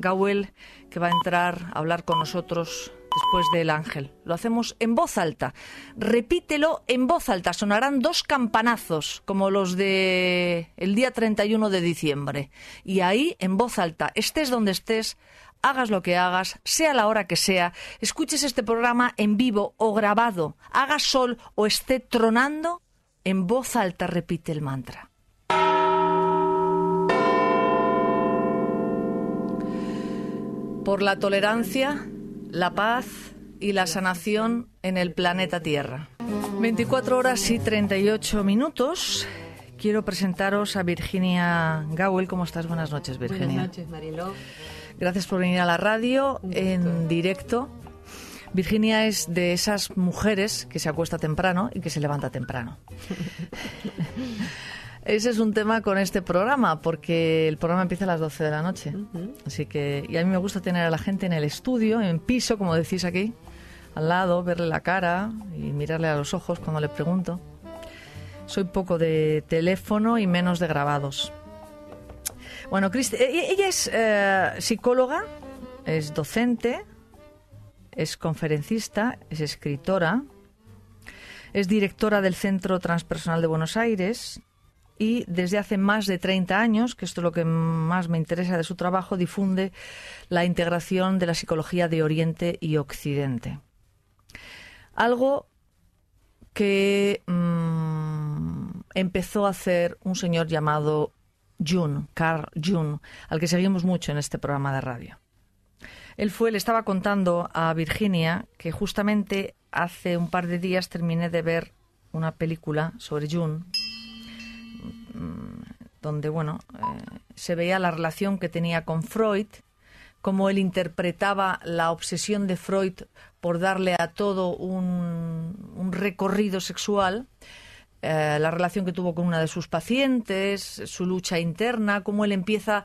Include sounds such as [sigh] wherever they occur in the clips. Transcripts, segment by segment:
Gawel, que va a entrar a hablar con nosotros después del ángel. Lo hacemos en voz alta. Repítelo en voz alta. Sonarán dos campanazos, como los de el día 31 de diciembre. Y ahí, en voz alta, estés donde estés, hagas lo que hagas, sea la hora que sea, escuches este programa en vivo o grabado, haga sol o esté tronando, en voz alta repite el mantra. por la tolerancia, la paz y la sanación en el planeta Tierra. 24 horas y 38 minutos. Quiero presentaros a Virginia Gawel. ¿Cómo estás? Buenas noches, Virginia. Buenas noches, Mariló. Gracias por venir a la radio en directo. Virginia es de esas mujeres que se acuesta temprano y que se levanta temprano. [laughs] Ese es un tema con este programa, porque el programa empieza a las 12 de la noche. Así que, y a mí me gusta tener a la gente en el estudio, en piso, como decís aquí, al lado, verle la cara y mirarle a los ojos cuando le pregunto. Soy poco de teléfono y menos de grabados. Bueno, e, e, ella es eh, psicóloga, es docente, es conferencista, es escritora, es directora del Centro Transpersonal de Buenos Aires, y desde hace más de 30 años, que esto es lo que más me interesa de su trabajo, difunde la integración de la psicología de Oriente y Occidente. Algo que mm, empezó a hacer un señor llamado Jun, Carl Jun, al que seguimos mucho en este programa de radio. Él fue, le estaba contando a Virginia que justamente hace un par de días terminé de ver una película sobre Jun, Mm, donde bueno, eh, se veía la relación que tenía con Freud, cómo él interpretaba la obsesión de Freud por darle a todo un recorrido sexual eh, la relación que tuvo con una de sus pacientes, su lucha interna, cómo él empieza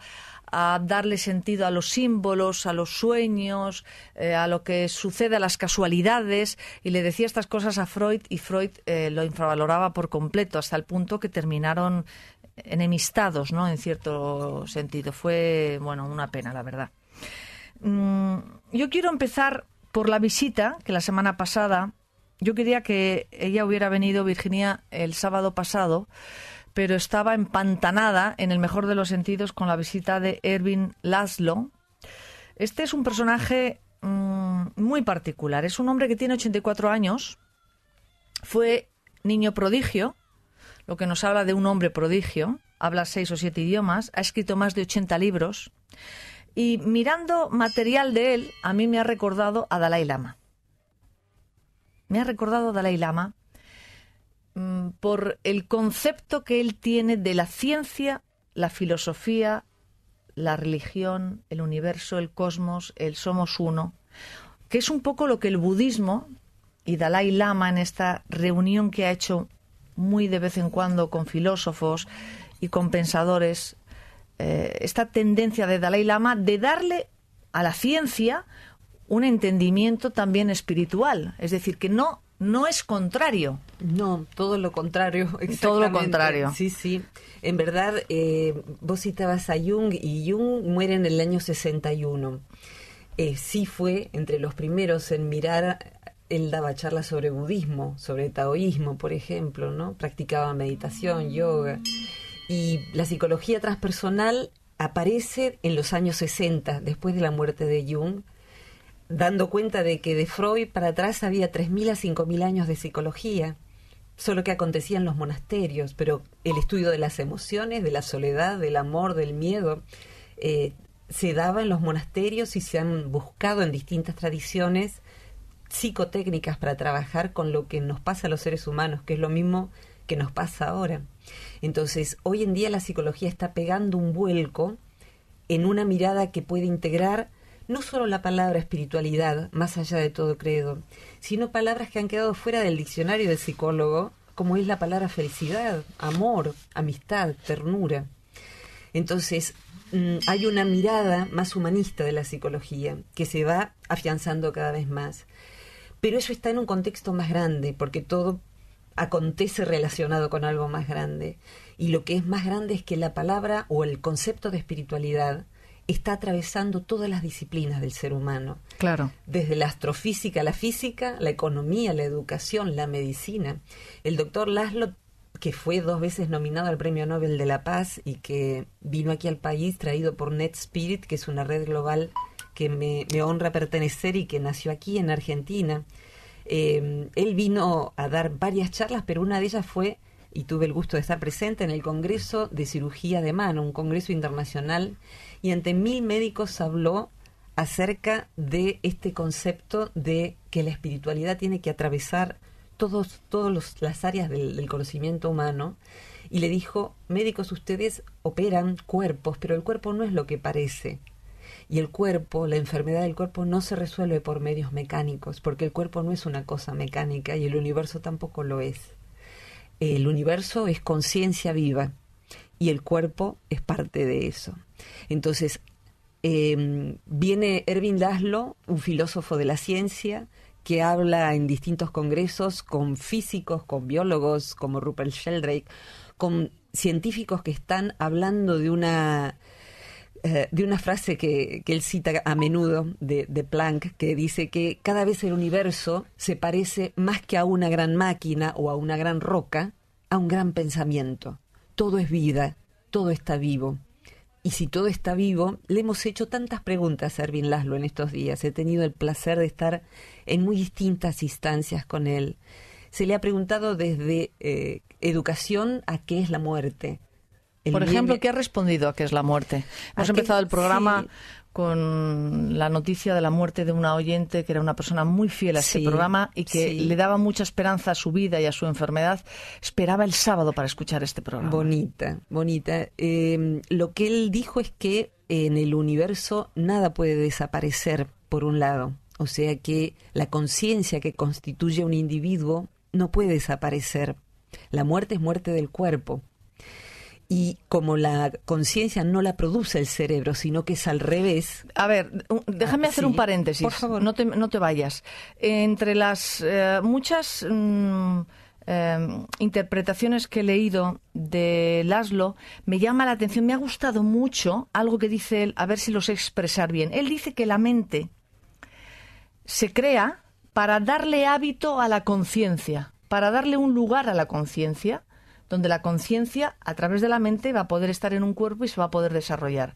a darle sentido a los símbolos, a los sueños, eh, a lo que sucede, a las casualidades, y le decía estas cosas a Freud y Freud eh, lo infravaloraba por completo, hasta el punto que terminaron enemistados, ¿no? En cierto sentido. Fue, bueno, una pena, la verdad. Mm, yo quiero empezar por la visita que la semana pasada yo quería que ella hubiera venido, Virginia, el sábado pasado, pero estaba empantanada, en el mejor de los sentidos, con la visita de Erwin Laszlo. Este es un personaje mm, muy particular. Es un hombre que tiene 84 años, fue niño prodigio, lo que nos habla de un hombre prodigio, habla seis o siete idiomas, ha escrito más de 80 libros. Y mirando material de él, a mí me ha recordado a Dalai Lama me ha recordado Dalai Lama mm, por el concepto que él tiene de la ciencia, la filosofía, la religión, el universo, el cosmos, el somos uno, que es un poco lo que el budismo y Dalai Lama en esta reunión que ha hecho muy de vez en cuando con filósofos y con pensadores, eh, esta tendencia de Dalai Lama de darle a la ciencia un entendimiento también espiritual, es decir, que no no es contrario. No, todo lo contrario. Todo lo contrario. Sí, sí. En verdad, eh, vos citabas a Jung y Jung muere en el año 61. Eh, sí fue entre los primeros en mirar, él daba charlas sobre budismo, sobre taoísmo, por ejemplo, ¿no? Practicaba meditación, yoga. Y la psicología transpersonal aparece en los años 60, después de la muerte de Jung, dando cuenta de que de Freud para atrás había 3.000 a 5.000 años de psicología, solo que acontecían en los monasterios, pero el estudio de las emociones, de la soledad, del amor, del miedo, eh, se daba en los monasterios y se han buscado en distintas tradiciones psicotécnicas para trabajar con lo que nos pasa a los seres humanos, que es lo mismo que nos pasa ahora. Entonces, hoy en día la psicología está pegando un vuelco en una mirada que puede integrar no solo la palabra espiritualidad, más allá de todo credo, sino palabras que han quedado fuera del diccionario del psicólogo, como es la palabra felicidad, amor, amistad, ternura. Entonces, mm, hay una mirada más humanista de la psicología que se va afianzando cada vez más. Pero eso está en un contexto más grande, porque todo acontece relacionado con algo más grande. Y lo que es más grande es que la palabra o el concepto de espiritualidad está atravesando todas las disciplinas del ser humano. Claro. Desde la astrofísica a la física, la economía, la educación, la medicina. El doctor Laszlo que fue dos veces nominado al Premio Nobel de la Paz y que vino aquí al país traído por Net Spirit, que es una red global que me, honra pertenecer y que nació aquí en Argentina. Eh, él vino a dar varias charlas, pero una de ellas fue, y tuve el gusto de estar presente, en el Congreso de Cirugía de Mano, un Congreso Internacional y ante mil médicos habló acerca de este concepto de que la espiritualidad tiene que atravesar todas todos las áreas del conocimiento humano y le dijo, médicos ustedes operan cuerpos, pero el cuerpo no es lo que parece, y el cuerpo, la enfermedad del cuerpo no se resuelve por medios mecánicos, porque el cuerpo no es una cosa mecánica y el universo tampoco lo es. El universo es conciencia viva y el cuerpo es parte de eso. Entonces, em, viene Erwin Laszlo, un filósofo de la ciencia, que habla en distintos congresos con físicos, con biólogos como Rupert Sheldrake, con científicos que están hablando de una eh, de una frase que, él cita a menudo de, Planck, que dice que cada vez el universo se parece más que a una gran máquina o a una gran roca, a un gran pensamiento todo es vida, todo está vivo. Y si todo está vivo, le hemos hecho tantas preguntas a Erwin Laszlo en estos días. He tenido el placer de estar en muy distintas instancias con él. Se le ha preguntado desde eh, educación a qué es la muerte. Por ejemplo, ¿qué ha respondido a qué es la muerte? Hemos empezado el programa con la noticia de la muerte de una oyente que era una persona muy fiel a este sí, este programa y que le daba mucha esperanza a su vida y a su enfermedad. Esperaba el sábado para escuchar este programa. Bonita, bonita. Em, lo que él dijo es que en el universo nada puede desaparecer, por un lado. O sea que la conciencia que constituye un individuo no puede desaparecer. La muerte es muerte del cuerpo, y como la conciencia no la produce el cerebro, sino que es al revés. A ver, déjame ah, hacer un paréntesis. Por favor. No te, vayas. Entre las eh, muchas mm, em, interpretaciones que he leído de Laszlo, me llama la atención, me ha gustado mucho algo que dice él, a ver si lo sé expresar bien. Él dice que la mente se crea para darle hábito a la conciencia, para darle un lugar a la conciencia donde la conciencia, a través de la mente, va a poder estar en un cuerpo y se va a poder desarrollar.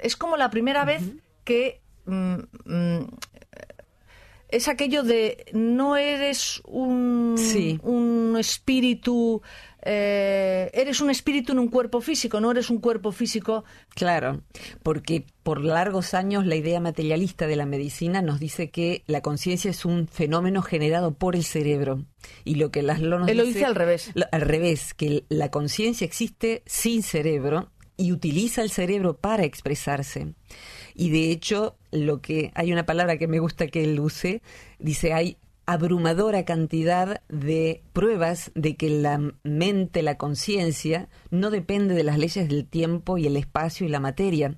Es como la primera vez que mm, mm, es aquello de no eres un, un espíritu, eh, eres un espíritu en un cuerpo físico, no eres un cuerpo físico. Claro, porque por largos años la idea materialista de la medicina nos dice que la conciencia es un fenómeno generado por el cerebro. Y lo que las lonas. lo dice, al revés. al revés, que la conciencia existe sin cerebro y utiliza el cerebro para expresarse. Y de hecho, lo que hay una palabra que me gusta que él use, dice hay abrumadora cantidad de pruebas de que la mente, la conciencia, no depende de las leyes del tiempo y el espacio y la materia.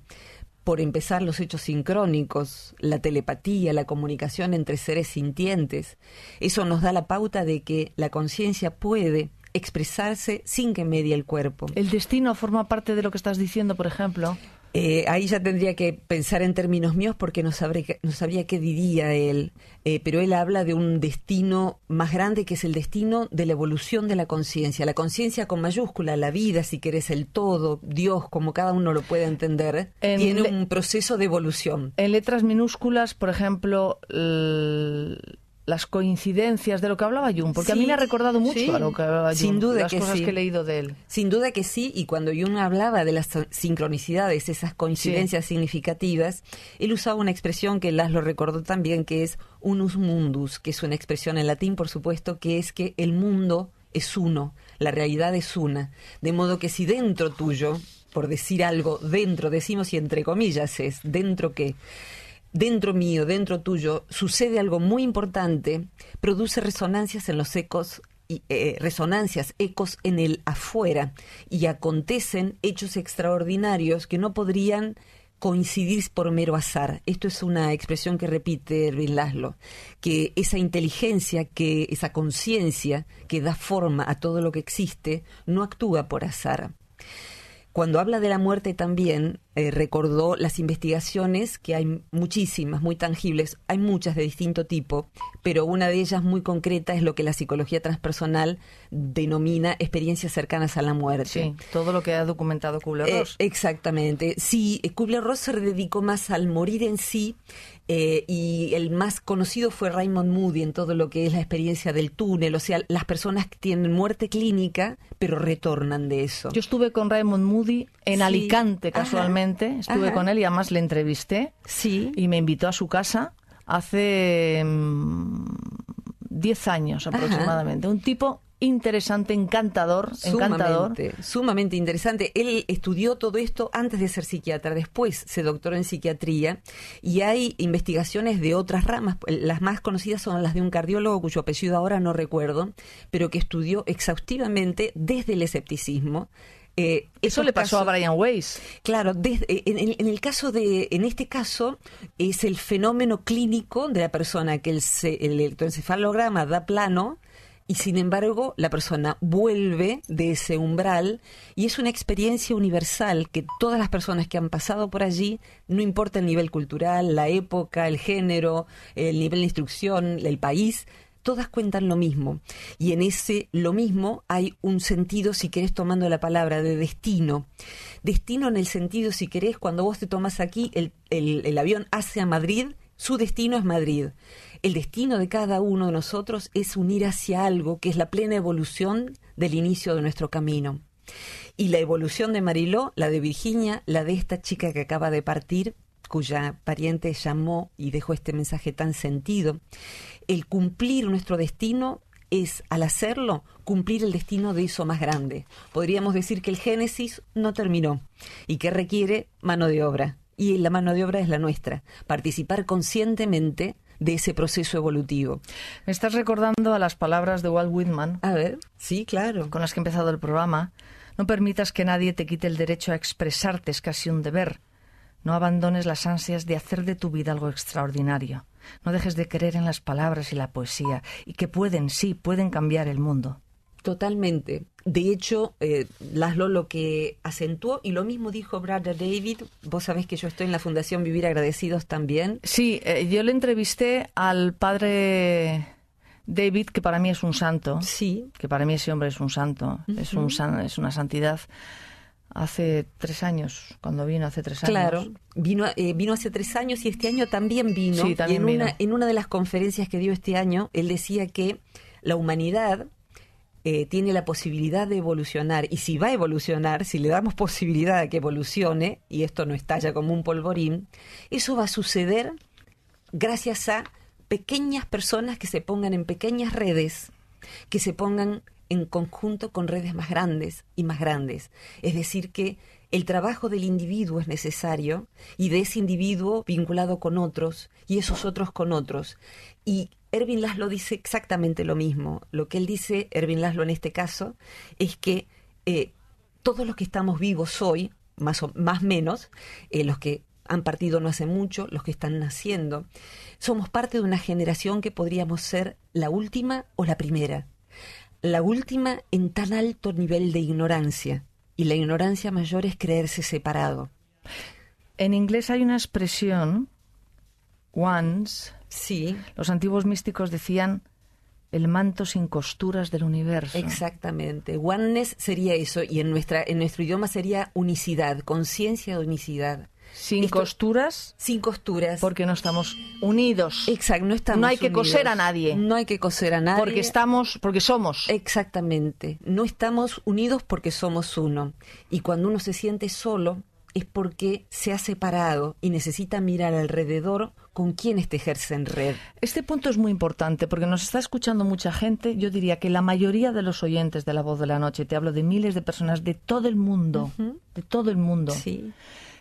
Por empezar, los hechos sincrónicos, la telepatía, la comunicación entre seres sintientes. Eso nos da la pauta de que la conciencia puede expresarse sin que medie el cuerpo. ¿El destino forma parte de lo que estás diciendo, por ejemplo? Eh, ahí ya tendría que pensar en términos míos porque no, sabría qué diría él, eh, pero él habla de un destino más grande que es el destino de la evolución de la conciencia, la conciencia con mayúscula, la vida, si querés, el todo, Dios, como cada uno lo puede entender, tiene un proceso de evolución. En letras minúsculas, por ejemplo, el las coincidencias de lo que hablaba Jung, porque a mí me ha recordado mucho a lo que hablaba Jung, sin duda las que cosas sí. que he leído de él. Sin duda que sí, y cuando Jung hablaba de las sincronicidades, esas coincidencias significativas, él usaba una expresión que Las lo recordó también, que es unus mundus, que es una expresión en latín, por supuesto, que es que el mundo es uno, la realidad es una, de modo que si dentro tuyo, por decir algo, dentro, decimos y entre comillas es, dentro que dentro mío, dentro tuyo, sucede algo muy importante, produce resonancias en los ecos eh, eh, resonancias, ecos en el afuera, y acontecen hechos extraordinarios que no podrían coincidir por mero azar. Esto es una expresión que repite Erwin Laszlo, que esa inteligencia, que esa conciencia que da forma a todo lo que existe, no actúa por azar cuando habla de la muerte también eh, recordó las investigaciones, que hay muchísimas, muy tangibles, hay muchas de distinto tipo, pero una de ellas muy concreta es lo que la psicología transpersonal denomina experiencias cercanas a la muerte. Sí, todo lo que ha documentado Kubler-Ross. Eh, exactamente. Sí, eh, Kubler-Ross se dedicó más al morir en sí eh, y el más conocido fue Raymond Moody en todo lo que es la experiencia del túnel, o sea, las personas que tienen muerte clínica, pero retornan de eso. Yo estuve con Raymond Moody en Alicante, casualmente, estuve con él y además le entrevisté sí. y me invitó a su casa hace 10 mm, años aproximadamente, un tipo interesante, encantador, sumamente, encantador. Sumamente interesante. Él estudió todo esto antes de ser psiquiatra, después se doctoró en psiquiatría y hay investigaciones de otras ramas. Las más conocidas son las de un cardiólogo cuyo apellido ahora no recuerdo, pero que estudió exhaustivamente desde el escepticismo eh, Eso le pasó a Brian Weiss. Claro, eh, en, el, caso de, en este caso es el fenómeno clínico de la persona que el, el electroencefalograma da plano y sin embargo la persona vuelve de ese umbral y es una experiencia universal que todas las personas que han pasado por allí, no importa el nivel cultural, la época, el género, el nivel de instrucción, el país, todas cuentan lo mismo. Y en ese lo mismo hay un sentido, si querés, tomando la palabra, de destino. Destino en el sentido, si querés, cuando vos te tomas aquí, el, el, avión hace a Madrid, su destino es Madrid el destino de cada uno de nosotros es unir hacia algo que es la plena evolución del inicio de nuestro camino. Y la evolución de Mariló, la de Virginia, la de esta chica que acaba de partir, cuya pariente llamó y dejó este mensaje tan sentido, el cumplir nuestro destino es, al hacerlo, cumplir el destino de eso más grande. Podríamos decir que el Génesis no terminó y que requiere mano de obra. Y la mano de obra es la nuestra, participar conscientemente de ese proceso evolutivo. Me estás recordando a las palabras de Walt Whitman. A ver, sí, claro. Con las que he empezado el programa. No permitas que nadie te quite el derecho a expresarte, es casi un deber. No abandones las ansias de hacer de tu vida algo extraordinario. No dejes de creer en las palabras y la poesía, y que pueden, sí, pueden cambiar el mundo. Totalmente. De hecho, eh, Laszlo lo que acentuó, y lo mismo dijo Brad David, vos sabés que yo estoy en la Fundación Vivir Agradecidos también. Sí, eh, yo le entrevisté al padre David, que para mí es un santo. Sí. Que para mí ese hombre es un santo, es, un es una santidad. Hace tres años, cuando vino hace tres años. Claro, vino, eh, vino hace tres años y este año también vino. Sí, también en, Una, en una de las conferencias que dio este año, él decía que la humanidad eh, tiene la posibilidad de evolucionar y si va a evolucionar, si le damos posibilidad a que evolucione y esto no estalla como un polvorín, eso va a suceder gracias a pequeñas personas que se pongan en pequeñas redes, que se pongan en conjunto con redes más grandes y más grandes. Es decir, que el trabajo del individuo es necesario y de ese individuo vinculado con otros y esos otros con otros. Y Ervin Laszlo dice exactamente lo mismo. Lo que él dice, Ervin Laszlo en este caso, es que eh, todos los que estamos vivos hoy, más o más menos, eh, los que han partido no hace mucho, los que están naciendo, somos parte de una generación que podríamos ser la última o la primera. La última en tan alto nivel de ignorancia. Y la ignorancia mayor es creerse separado. En inglés hay una expresión, once, Sí. Los antiguos místicos decían el manto sin costuras del universo. Exactamente. Oneness sería eso y en nuestra en nuestro idioma sería unicidad, conciencia de unicidad. Sin costuras. Sin costuras. Porque no estamos unidos. Exacto, no estamos. No hay que coser a nadie. No hay que coser a nadie. Porque estamos, porque somos. Exactamente. No estamos unidos porque somos uno. Y cuando uno se siente solo es porque se ha separado y necesita mirar alrededor con quiénes te en red. Este punto es muy importante porque nos está escuchando mucha gente. Yo diría que la mayoría de los oyentes de La Voz de la Noche, te hablo de miles de personas de todo el mundo, de todo el mundo. Sí.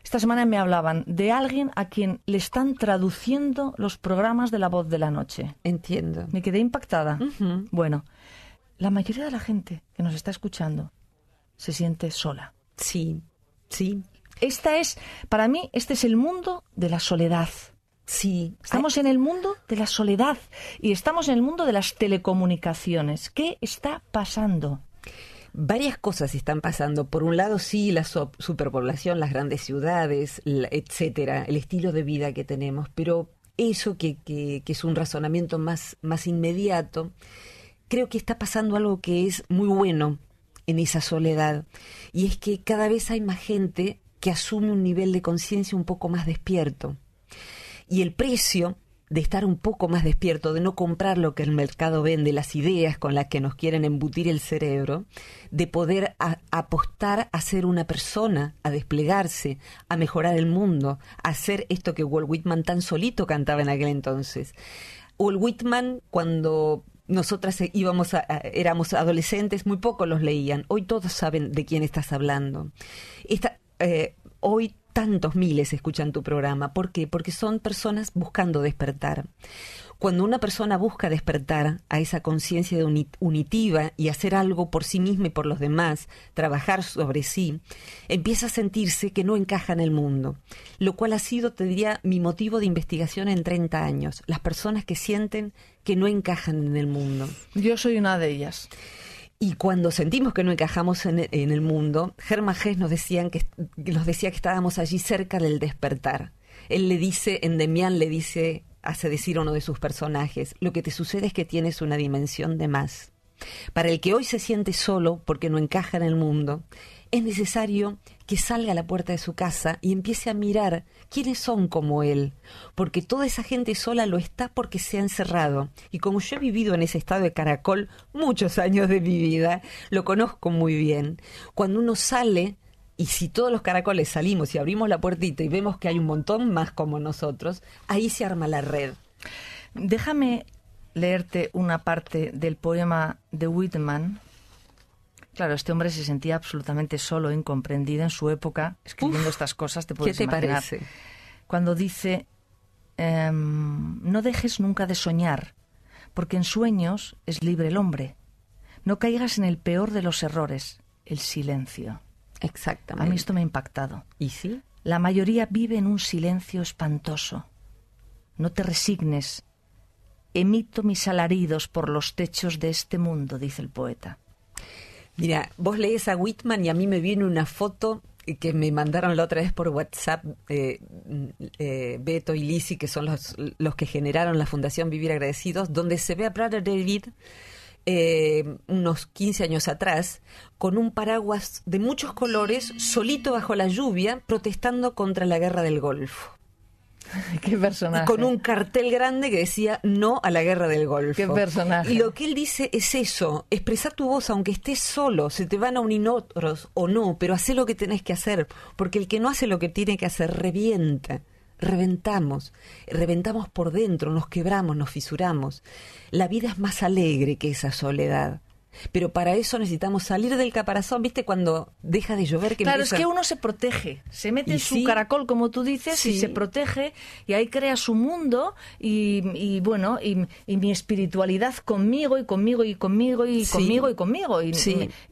Esta semana me hablaban de alguien a quien le están traduciendo los programas de La Voz de la Noche. Entiendo. Me quedé impactada. Bueno, la mayoría de la gente que nos está escuchando se siente sola. Sí, sí. Esta es, para mí, este es el mundo de la soledad Sí, estamos en el mundo de la soledad y estamos en el mundo de las telecomunicaciones. ¿Qué está pasando? Varias cosas están pasando. Por un lado, sí, la superpoblación, las grandes ciudades, etcétera, el estilo de vida que tenemos, pero eso que, que es un razonamiento más, más inmediato, creo que está pasando algo que es muy bueno en esa soledad, y es que cada vez hay más gente que asume un nivel de conciencia un poco más despierto y el precio de estar un poco más despierto, de no comprar lo que el mercado vende, las ideas con las que nos quieren embutir el cerebro, de poder apostar a ser una persona, a desplegarse, a mejorar el mundo, a hacer esto que Walt Whitman tan solito cantaba en aquel entonces. Walt Whitman, cuando nosotras íbamos a, éramos adolescentes, muy pocos los leían. Hoy todos saben de quién estás hablando. Esta, eh, hoy tantos miles escuchan tu programa. ¿Por qué? Porque son personas buscando despertar. Cuando una persona busca despertar a esa conciencia unitiva y hacer algo por sí misma y por los demás, trabajar sobre sí, empieza a sentirse que no encaja en el mundo, lo cual ha sido, te diría, mi motivo de investigación en 30 años, las personas que sienten que no encajan en el mundo. Yo soy una de ellas. Y cuando sentimos que no encajamos en, el mundo, Germán Gess nos, decían que, nos decía que estábamos allí cerca del despertar. Él le dice, en Demián le dice, hace decir uno de sus personajes, lo que te sucede es que tienes una dimensión de más. Para el que hoy se siente solo porque no encaja en el mundo, es necesario que salga a la puerta de su casa y empiece a mirar ¿Quiénes son como él? Porque toda esa gente sola lo está porque se ha encerrado. Y como yo he vivido en ese estado de caracol muchos años de mi vida, lo conozco muy bien. Cuando uno sale, y si todos los caracoles salimos y abrimos la puertita y vemos que hay un montón más como nosotros, ahí se arma la red. Déjame leerte una parte del poema de Whitman Claro, este hombre se sentía absolutamente solo, incomprendido en su época, escribiendo estas cosas, te puedes ¿qué te Parece? Cuando dice, em, no dejes nunca de soñar, porque en sueños es libre el hombre. No caigas en el peor de los errores, el silencio. Exactamente. A mí esto me ha impactado. ¿Y sí? La mayoría vive en un silencio espantoso. No te resignes. Emito mis alaridos por los techos de este mundo, dice el poeta. Mira, vos lees a Whitman y a mí me viene una foto que me mandaron la otra vez por WhatsApp eh, mm, eh, Beto y Lisi, que son los, los, que generaron la Fundación Vivir Agradecidos, donde se ve a Brother David eh, unos 15 años atrás con un paraguas de muchos colores solito bajo la lluvia protestando contra la guerra del Golfo. [laughs] Qué personaje. Con un cartel grande que decía no a la guerra del Golfo. Qué personaje. Y lo que él dice es eso, expresar tu voz aunque estés solo, se te van a unir otros o no, pero haz lo que tenés que hacer, porque el que no hace lo que tiene que hacer revienta. Reventamos, reventamos por dentro, nos quebramos, nos fisuramos. La vida es más alegre que esa soledad. Pero para eso necesitamos salir del caparazón, ¿viste? Cuando deja de llover. Que claro, es que uno se protege, se mete en su caracol, como tú dices, y se protege, y ahí crea su mundo, y, bueno, y, mi espiritualidad conmigo, y conmigo, y conmigo, y conmigo, y conmigo. Y,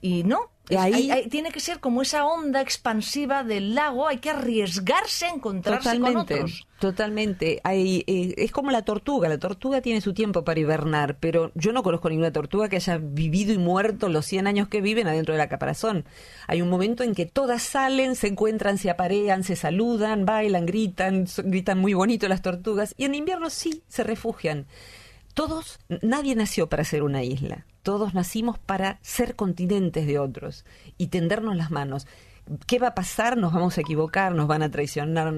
y, no, ahí... tiene que ser como esa onda expansiva del lago, hay que arriesgarse a encontrarse totalmente, con otros. Totalmente, hay, eh, es como la tortuga, la tortuga tiene su tiempo para hibernar, pero yo no conozco ninguna tortuga que haya vivido y muerto los 100 años que viven adentro de la caparazón. Hay un momento en que todas salen, se encuentran, se aparean, se saludan, bailan, gritan, gritan muy bonito las tortugas, y en invierno sí se refugian. Todos, nadie nació para ser una isla todos nacimos para ser continentes de otros y tendernos las manos. ¿Qué va a pasar? Nos vamos a equivocar, nos van a traicionar.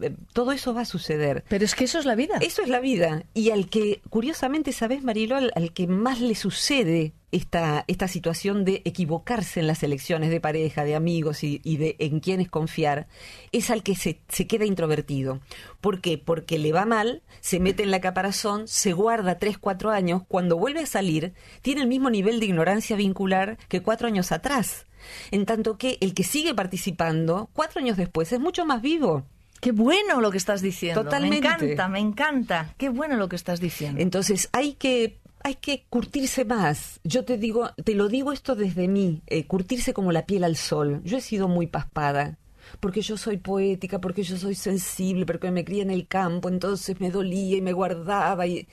Eh, todo eso va a suceder. Pero es que eso es la vida. Eso es la vida. Y al que, curiosamente, ¿sabes, Marilo? Al, que más le sucede esta, esta situación de equivocarse en las elecciones de pareja, de amigos y, de en quiénes confiar, es al que se, queda introvertido. ¿Por qué? Porque le va mal, se mete en la caparazón, se guarda tres, cuatro años, cuando vuelve a salir, tiene el mismo nivel de ignorancia vincular que cuatro años atrás en tanto que el que sigue participando, cuatro años después, es mucho más vivo. Qué bueno lo que estás diciendo. Totalmente. Me encanta, me encanta. Qué bueno lo que estás diciendo. Entonces, hay que hay que curtirse más. Yo te digo, te lo digo esto desde mí, eh, curtirse como la piel al sol. Yo he sido muy paspada, porque yo soy poética, porque yo soy sensible, porque me cría en el campo, entonces me dolía y me guardaba y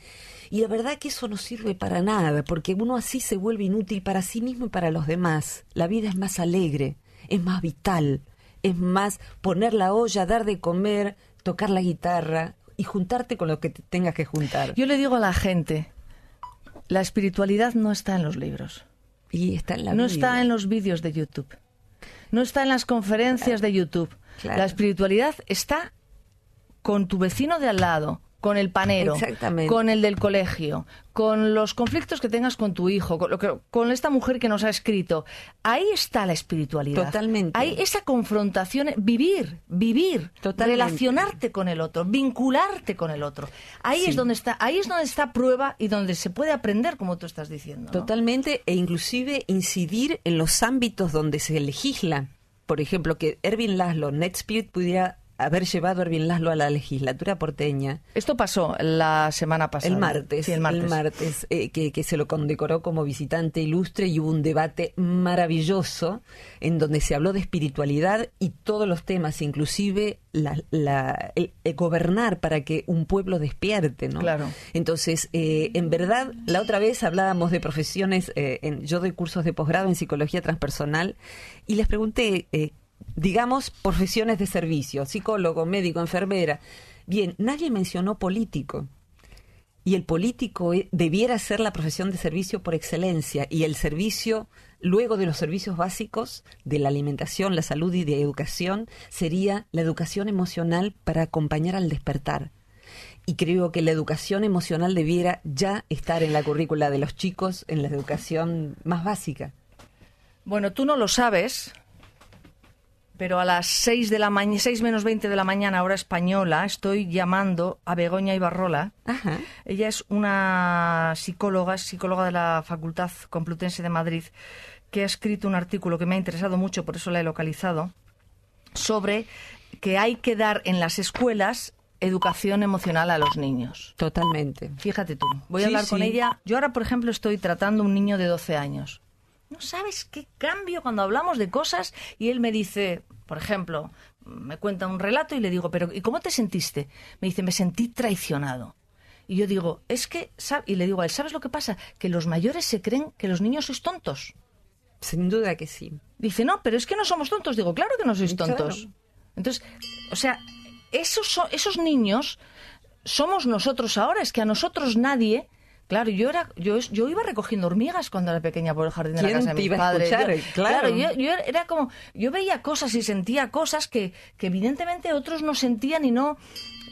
y la verdad que eso no sirve para nada, porque uno así se vuelve inútil para sí mismo y para los demás. La vida es más alegre, es más vital, es más poner la olla, dar de comer, tocar la guitarra y juntarte con lo que te tengas que juntar. Yo le digo a la gente, la espiritualidad no está en los libros. Y está en la No está en los vídeos de YouTube. No está en las conferencias de YouTube. La espiritualidad está con tu vecino de al lado, con el panero, con el del colegio, con los conflictos que tengas con tu hijo, con, con esta mujer que nos ha escrito. Ahí está la espiritualidad. Totalmente. Hay esa confrontación, vivir, vivir, relacionarte con el otro, vincularte con el otro. Ahí es donde está, ahí es donde está prueba y donde se puede aprender, como tú estás diciendo. Totalmente e inclusive incidir en los ámbitos donde se legisla. Por ejemplo, que Erwin Laszlo, Net pudiera haber llevado a Erwin Laszlo a la legislatura porteña. Esto pasó la semana pasada. El martes. el martes. El martes eh, que, se lo condecoró como visitante ilustre y hubo un debate maravilloso en donde se habló de espiritualidad y todos los temas, inclusive la, gobernar para que un pueblo despierte, ¿no? Claro. Entonces, eh, en verdad, la otra vez hablábamos de profesiones, eh, en, yo doy cursos de posgrado en psicología transpersonal y les pregunté digamos, profesiones de servicio, psicólogo, médico, enfermera. Bien, nadie mencionó político. Y el político eh, debiera ser la profesión de servicio por excelencia y el servicio, luego de los servicios básicos, de la alimentación, la salud y de educación, sería la educación emocional para acompañar al despertar y creo que la educación emocional debiera ya estar en la currícula de los chicos, en la educación más básica. Bueno, tú no lo sabes, pero a las 6 de la menos 20 de la mañana, hora española, estoy llamando a Begoña Ibarrola. Ella es una psicóloga, psicóloga de la Facultad Complutense de Madrid, que ha escrito un artículo que me ha interesado mucho, por eso la he localizado, sobre que hay que dar en las escuelas educación emocional a los niños. Totalmente. Fíjate tú, voy a hablar con ella. Yo ahora, por ejemplo, estoy tratando un niño de 12 años no sabes qué cambio cuando hablamos de cosas y él me dice, por ejemplo, me cuenta un relato y le digo, pero ¿y cómo te sentiste? Me dice, me sentí traicionado. Y yo digo, es que, y le digo a él, ¿sabes lo que pasa? Que los mayores se creen que los niños sois tontos. Sin duda que sí. Dice, no, pero es que no somos tontos. Digo, claro que no sois tontos. Entonces, o sea, esos, esos niños somos nosotros ahora, es que a nosotros nadie Claro, yo era, yo, iba recogiendo hormigas cuando era pequeña por el jardín de la casa de mis padres. claro, yo, era como, yo veía cosas y sentía cosas que, evidentemente otros no sentían y no,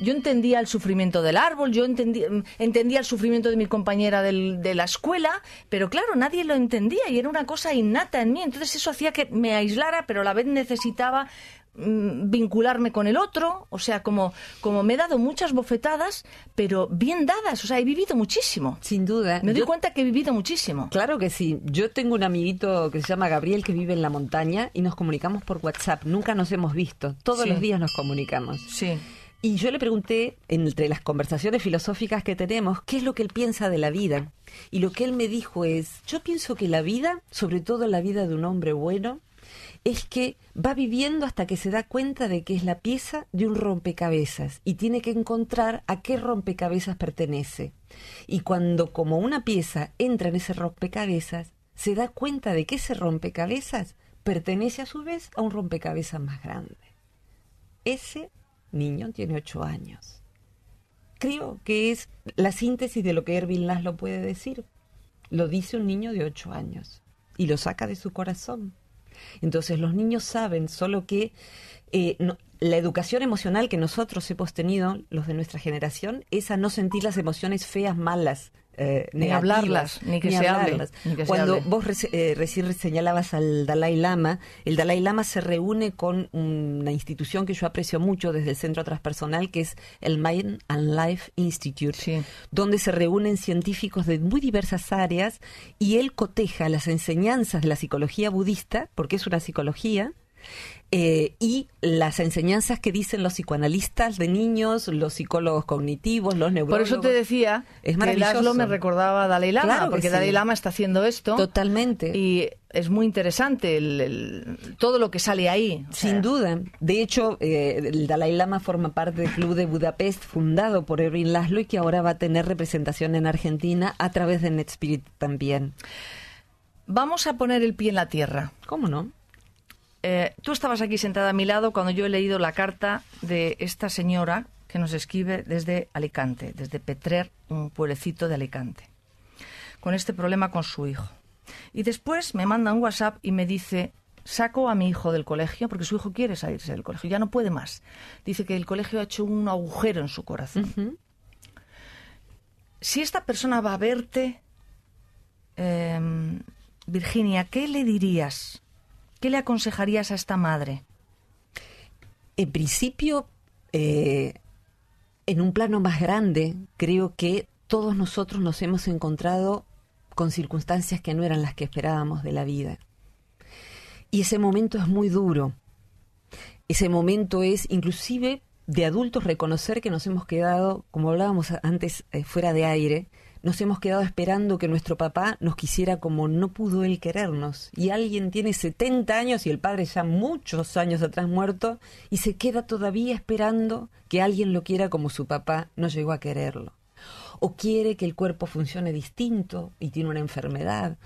yo entendía el sufrimiento del árbol, yo entendía, entendía el sufrimiento de mi compañera de la escuela, pero claro, nadie lo entendía y era una cosa innata en mí. Entonces eso hacía que me aislara, pero a la vez necesitaba Mm, vincularme con el otro, o sea, como, como me he dado muchas bofetadas, pero bien dadas, o sea, he vivido muchísimo. Sin duda. Me doy cuenta que he vivido muchísimo. Claro que sí. Yo tengo un amiguito que se llama Gabriel que vive en la montaña y nos comunicamos por WhatsApp, nunca nos hemos visto, todos los días nos comunicamos. Sí. Y yo le pregunté, entre las conversaciones filosóficas que tenemos, qué es lo que él piensa de la vida. Y lo que él me dijo es, yo pienso que la vida, sobre todo la vida de un hombre bueno, es que va viviendo hasta que se da cuenta de que es la pieza de un rompecabezas y tiene que encontrar a qué rompecabezas pertenece. Y cuando como una pieza entra en ese rompecabezas, se da cuenta de que ese rompecabezas pertenece a su vez a un rompecabezas más grande. Ese niño tiene ocho años. Creo que es la síntesis de lo que Ervin Laszlo puede decir. Lo dice un niño de ocho años y lo saca de su corazón. Entonces los niños saben, solo que eh, la educación emocional que nosotros hemos tenido, los de nuestra generación, es a no sentir las emociones feas, malas, eh, ni hablarlas, ni que se Cuando vos eh, recién señalabas al Dalai Lama, el Dalai Lama se reúne con una institución que yo aprecio mucho desde el Centro Transpersonal, que es el Mind and Life Institute, donde se reúnen científicos de muy diversas áreas y él coteja las enseñanzas de la psicología budista, porque es una psicología, eh, y las enseñanzas que dicen los psicoanalistas de niños, los psicólogos cognitivos, los neurólogos. Por eso te decía es que Laszlo me recordaba a Dalai Lama, porque Dalai Lama está haciendo esto. Totalmente. Y es muy interesante todo lo que sale ahí. Sin duda. De hecho, eh, el Dalai Lama forma parte del Club de Budapest, fundado por Erwin Laszlo, y que ahora va a tener representación en Argentina a través de NetSpirit también. Vamos a poner el pie en la tierra. ¿Cómo no? Eh, tú estabas aquí sentada a mi lado cuando yo he leído la carta de esta señora que nos escribe desde Alicante, desde Petrer, un pueblecito de Alicante, con este problema con su hijo. Y después me manda un WhatsApp y me dice, saco a mi hijo del colegio, porque su hijo quiere salirse del colegio, ya no puede más. Dice que el colegio ha hecho un agujero en su corazón. Si esta persona va a verte, em, Virginia, ¿qué le dirías? ¿Qué le aconsejarías a esta madre? En principio, eh, en un plano más grande, creo que todos nosotros nos hemos encontrado con circunstancias que no eran las que esperábamos de la vida. Y ese momento es muy duro. Ese momento es inclusive de adultos reconocer que nos hemos quedado, como hablábamos antes, eh, fuera de aire, nos hemos quedado esperando que nuestro papá nos quisiera como no pudo él querernos. Y alguien tiene 70 años y el padre ya muchos años atrás muerto y se queda todavía esperando que alguien lo quiera como su papá no llegó a quererlo. O quiere que el cuerpo funcione distinto y tiene una enfermedad.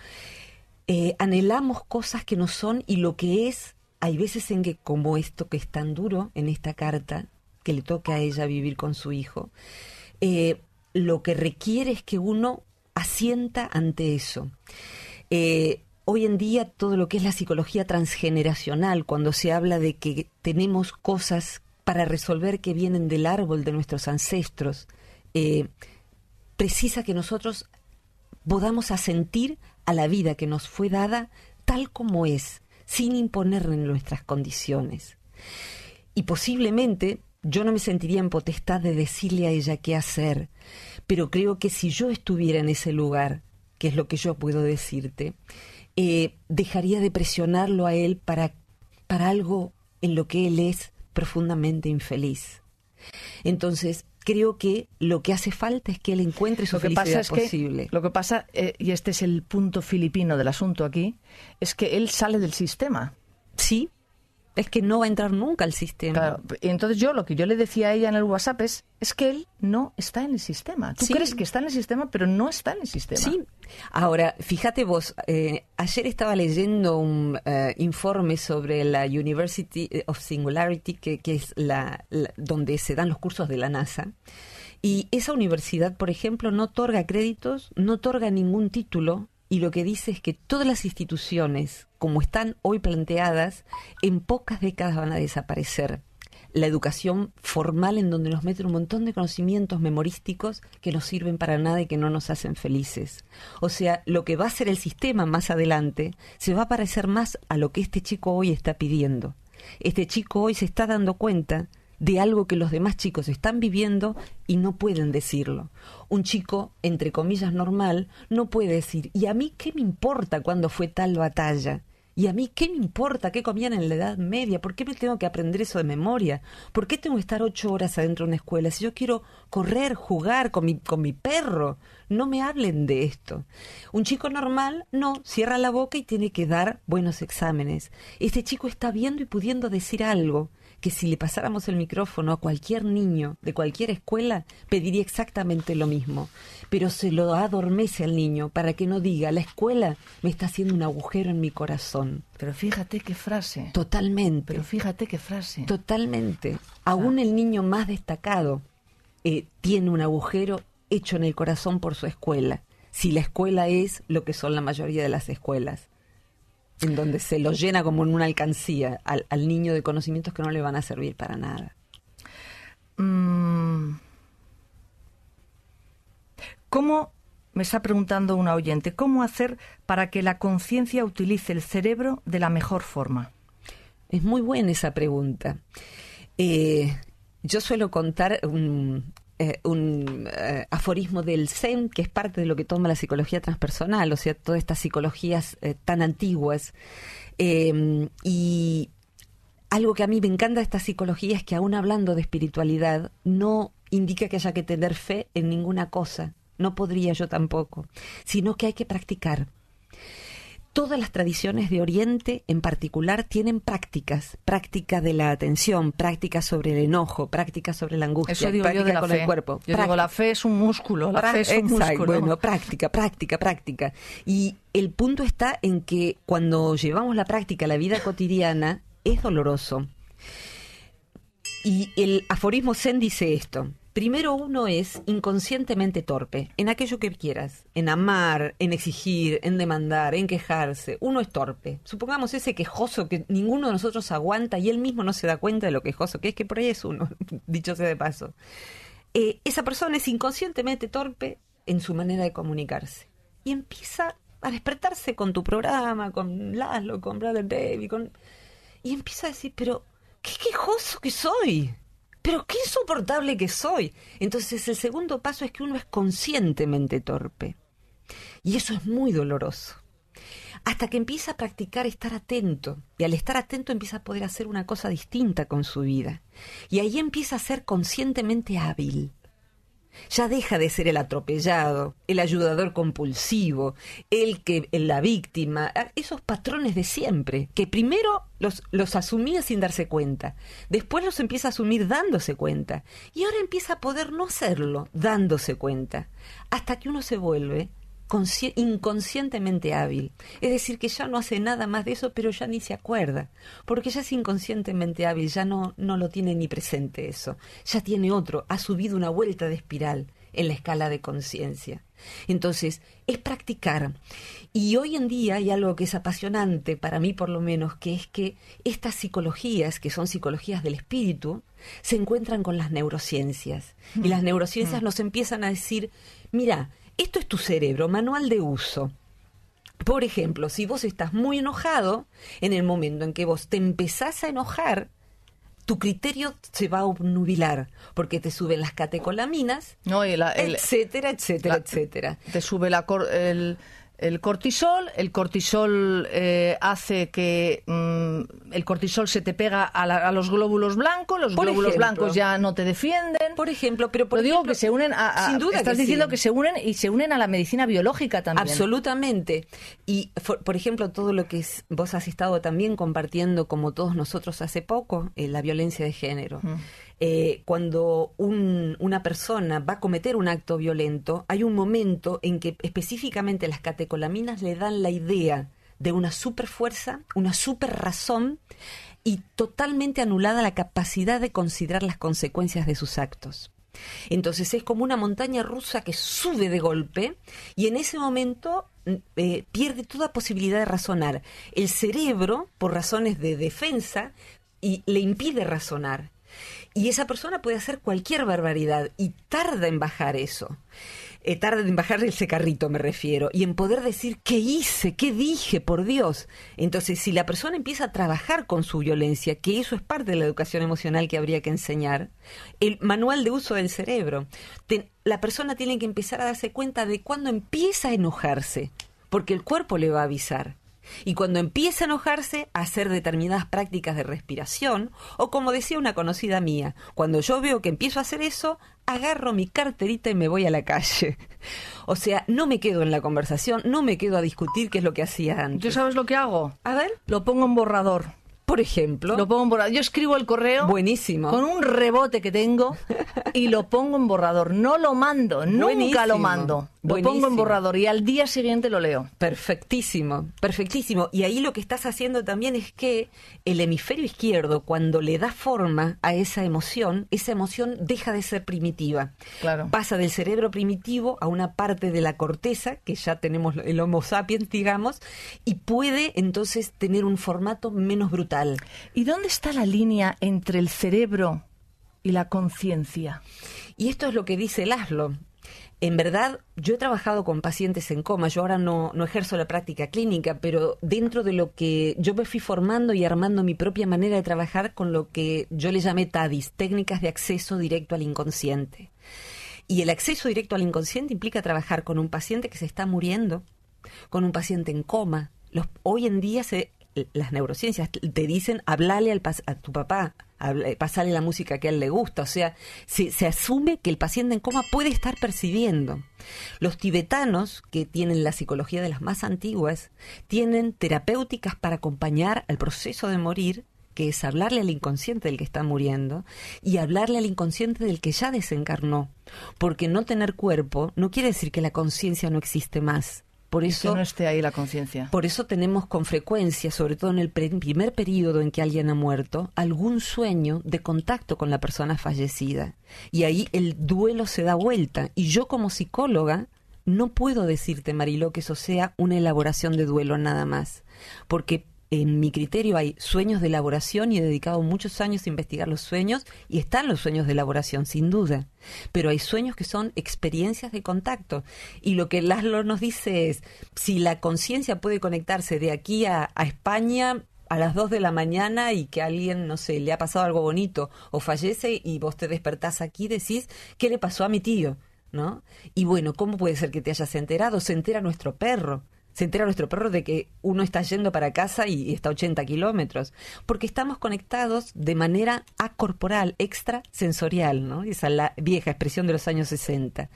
Eh, anhelamos cosas que no son y lo que es, hay veces en que como esto que es tan duro en esta carta que le toca a ella vivir con su hijo, eh, lo que requiere es que uno asienta ante eso. Eh, hoy en día todo lo que es la psicología transgeneracional, cuando se habla de que tenemos cosas para resolver que vienen del árbol de nuestros ancestros, eh, precisa que nosotros podamos asentir a la vida que nos fue dada tal como es, sin imponerle nuestras condiciones. Y posiblemente yo no me sentiría en potestad de decirle a ella qué hacer, pero creo que si yo estuviera en ese lugar, que es lo que yo puedo decirte, eh, dejaría de presionarlo a él para, para algo en lo que él es profundamente infeliz. Entonces, creo que lo que hace falta es que él encuentre su lo felicidad posible. lo que pasa, eh, y este es el punto filipino del asunto aquí, es que él sale del sistema. Sí, es que no va a entrar nunca al sistema. Entonces yo lo que yo le decía a ella en el WhatsApp es, es que él no está en el sistema. Tú crees que está en el sistema, pero no está en el sistema. Sí. Ahora, fíjate vos, eh, ayer estaba leyendo un eh, informe sobre la University of Singularity, que, es la, donde se dan los cursos de la NASA. Y esa universidad, por ejemplo, no otorga créditos, no otorga ningún título, y lo que dice es que todas las instituciones, como están hoy planteadas, en pocas décadas van a desaparecer. La educación formal en donde nos meten un montón de conocimientos memorísticos que no sirven para nada y que no nos hacen felices. O sea, lo que va a ser el sistema más adelante se va a parecer más a lo que este chico hoy está pidiendo. Este chico hoy se está dando cuenta de algo que los demás chicos están viviendo y no pueden decirlo. Un chico, entre comillas, normal, no puede decir, ¿y a mí qué me importa cuando fue tal batalla? ¿Y a mí qué me importa qué comían en la Edad Media? ¿Por qué me tengo que aprender eso de memoria? ¿Por qué tengo que estar ocho horas adentro de una escuela? Si yo quiero correr, jugar con mi, con mi perro, no me hablen de esto. Un chico normal, no, cierra la boca y tiene que dar buenos exámenes. Este chico está viendo y pudiendo decir algo que si le pasáramos el micrófono a cualquier niño de cualquier escuela, pediría exactamente lo mismo. Pero se lo adormece al niño para que no diga, la escuela me está haciendo un agujero en mi corazón. Pero fíjate qué frase. Totalmente. Pero fíjate qué frase. Totalmente. Aún el niño más destacado eh, tiene un agujero hecho en el corazón por su escuela si la escuela es lo que son la mayoría de las escuelas en donde se lo llena como en una alcancía al, niño de conocimientos que no le van a servir para nada. Mm. ¿Cómo, me está preguntando una oyente, cómo hacer para que la conciencia utilice el cerebro de la mejor forma? Es muy buena esa pregunta. Eh, yo suelo contar un, eh, un eh, aforismo del Zen, que es parte de lo que toma la psicología transpersonal, o sea, todas estas psicologías eh, tan antiguas. Em, y algo que a mí me encanta de esta psicología es que aún hablando de espiritualidad, no indica que haya que tener fe en ninguna cosa, no podría yo tampoco, sino que hay que practicar todas las tradiciones de Oriente en particular tienen prácticas, práctica de la atención, práctica sobre el enojo, práctica sobre la angustia, Eso con el cuerpo. Yo digo, la fe es un músculo, la fe es un músculo. Bueno, práctica, práctica, práctica. Y el punto está en que cuando llevamos la práctica a la vida cotidiana es doloroso. Y el aforismo Zen dice esto, Primero uno es inconscientemente torpe, en aquello que quieras, en amar, en exigir, en demandar, en quejarse. Uno es torpe. Supongamos ese quejoso que ninguno de nosotros aguanta y él mismo no se da cuenta de lo quejoso que es, que por ahí es uno, [laughs] dicho sea de paso. Eh, esa persona es inconscientemente torpe en su manera de comunicarse. Y empieza a despertarse con tu programa, con Laszlo, con Brother David, con... y empieza a decir, pero qué quejoso que soy pero qué insoportable que soy. Entonces el segundo paso es que uno es conscientemente torpe. Y eso es muy doloroso. Hasta que empieza a practicar estar atento. Y al estar atento empieza a poder hacer una cosa distinta con su vida. Y ahí empieza a ser conscientemente hábil. Ya deja de ser el atropellado, el ayudador compulsivo, el que la víctima, esos patrones de siempre, que primero los, los asumía sin darse cuenta, después los empieza a asumir dándose cuenta, y ahora empieza a poder no hacerlo dándose cuenta, hasta que uno se vuelve inconscientemente hábil. Es decir, que ya no hace nada más de eso, pero ya ni se acuerda, porque ya es inconscientemente hábil, ya no, no lo tiene ni presente eso, ya tiene otro, ha subido una vuelta de espiral en la escala de conciencia. Entonces, es practicar. Y hoy en día hay algo que es apasionante, para mí por lo menos, que es que estas psicologías, que son psicologías del espíritu, se encuentran con las neurociencias. Y las mm. neurociencias mm. nos empiezan a decir, mira, esto es tu cerebro, manual de uso. Por ejemplo, si vos estás muy enojado, en el momento en que vos te empezás a enojar, tu criterio se va a obnubilar, porque te suben las catecolaminas, no, etcétera, etcétera, etcétera. Te sube la, el, el cortisol. El cortisol eh, hace que mm, el cortisol se te pega a, los glóbulos blancos, los glóbulos blancos ya no te defienden. Por ejemplo, pero por digo que se unen a, sin duda estás diciendo que se unen y se unen a la medicina biológica también. Absolutamente. Y por ejemplo, todo lo que vos has estado también compartiendo como todos nosotros hace poco, eh, la violencia de género. Mm. Eh, cuando una persona va a cometer un acto violento, hay un momento en que específicamente las catecolaminas le dan la idea de una super fuerza una super razón y totalmente anulada la capacidad de considerar las consecuencias de sus actos. Entonces es como una montaña rusa que sube de golpe y en ese momento mm, eh, pierde toda posibilidad de razonar. El cerebro, por razones de defensa, y le impide razonar y esa persona puede hacer cualquier barbaridad y tarda en bajar eso. Eh, tarda en bajar el secarrito, me refiero, y en poder decir qué hice, qué dije, por Dios. Entonces, si la persona empieza a trabajar con su violencia, que eso es parte de la educación emocional que habría que enseñar, el manual de uso del cerebro, la persona tiene que empezar a darse cuenta de cuándo empieza a enojarse, porque el cuerpo le va a avisar. Y cuando empieza a enojarse, a hacer determinadas prácticas de respiración, o como decía una conocida mía, cuando yo veo que empiezo a hacer eso, agarro mi carterita y me voy a la calle. [laughs] O sea, no me quedo en la conversación, no me quedo a discutir qué es lo que hacía antes. ¿Yo sabes lo que hago? A ver. Lo pongo en borrador. Por ejemplo. Lo pongo en borrador. Yo escribo el correo. Buenísimo. Con un rebote que tengo y lo pongo en borrador. No lo mando, nunca lo mando. Lo pongo en borrador y al día siguiente lo leo. Perfectísimo, perfectísimo. Y ahí lo que estás haciendo también es que el hemisferio izquierdo, cuando le da forma a esa emoción, esa emoción deja de ser primitiva. Claro. Pasa del cerebro primitivo a una parte de la corteza, que ya tenemos el Homo sapiens, digamos, y puede entonces tener un formato menos brutal. ¿Y dónde está la línea entre el cerebro y la conciencia? Y esto es lo que dice Laszlo. En verdad, yo he trabajado con pacientes en coma, yo ahora no, ejerzo la práctica clínica, pero dentro de lo que yo me fui formando y armando mi propia manera de trabajar con lo que yo le llamé TADIS, técnicas de acceso directo al inconsciente. Y el acceso directo al inconsciente implica trabajar con un paciente que se está muriendo, con un paciente en coma. Los, hoy en día se eh, las neurociencias te dicen hablale a tu papá, pasarle la música que a él le gusta, o sea, se, asume que el paciente en coma puede estar percibiendo. Los tibetanos, que tienen la psicología de las más antiguas, tienen terapéuticas para acompañar al proceso de morir, que es hablarle al inconsciente del que está muriendo y hablarle al inconsciente del que ya desencarnó, porque no tener cuerpo no quiere decir que la conciencia no existe más por eso, no esté ahí la conciencia. Por eso tenemos con frecuencia, sobre todo en el primer periodo en que alguien ha muerto, algún sueño de contacto con la persona fallecida. Y ahí el duelo se da vuelta. Y yo como psicóloga no puedo decirte, Mariló, que eso sea una elaboración de duelo nada más. Porque en mi criterio hay sueños de elaboración y he dedicado muchos años a investigar los sueños y están los sueños de elaboración, sin duda. Pero hay sueños que son experiencias de contacto. Y lo que Laszlo nos dice es, si la conciencia puede conectarse de aquí a, España, a las 2 de la mañana y que a alguien, no sé, le ha pasado algo bonito o fallece y vos te despertás aquí y decís, ¿qué le pasó a mi tío? ¿No? Y bueno, ¿cómo puede ser que te hayas enterado? Se entera nuestro perro se entera nuestro perro de que uno está yendo para casa y, está a 80 kilómetros, porque estamos conectados de manera acorporal, extrasensorial, ¿no? Esa la vieja expresión de los años 60.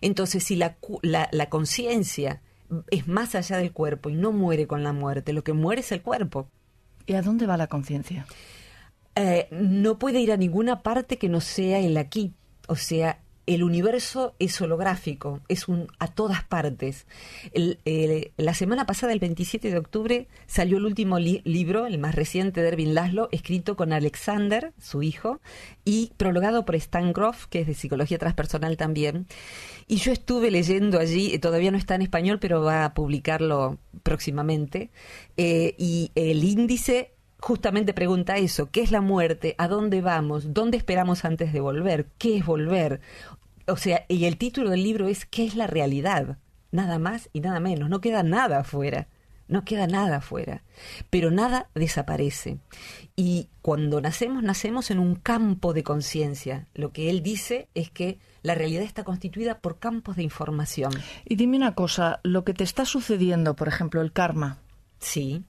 Entonces, si la, conciencia es más allá del cuerpo y no muere con la muerte, lo que muere es el cuerpo. ¿Y a dónde va la conciencia? Eh, no puede ir a ninguna parte que no sea el aquí, o sea, el universo es holográfico, es un a todas partes. la semana pasada, el 27 de octubre, salió el último libro, el más reciente de Erwin Laszlo, escrito con Alexander, su hijo, y prologado por Stan Groff, que es de psicología transpersonal también. Y yo estuve leyendo allí, eh, todavía no está en español, pero va a publicarlo próximamente. Eh, y el índice justamente pregunta eso, ¿qué es la muerte? ¿A dónde vamos? ¿Dónde esperamos antes de volver? ¿Qué es volver? o sea, y el título del libro es ¿Qué es la realidad? Nada más y nada menos, no queda nada afuera, no queda nada afuera, pero nada desaparece. Y cuando nacemos, nacemos en un campo de conciencia. Lo que él dice es que la realidad está constituida por campos de información. Y dime una cosa, lo que te está sucediendo, por ejemplo, el karma. Sí.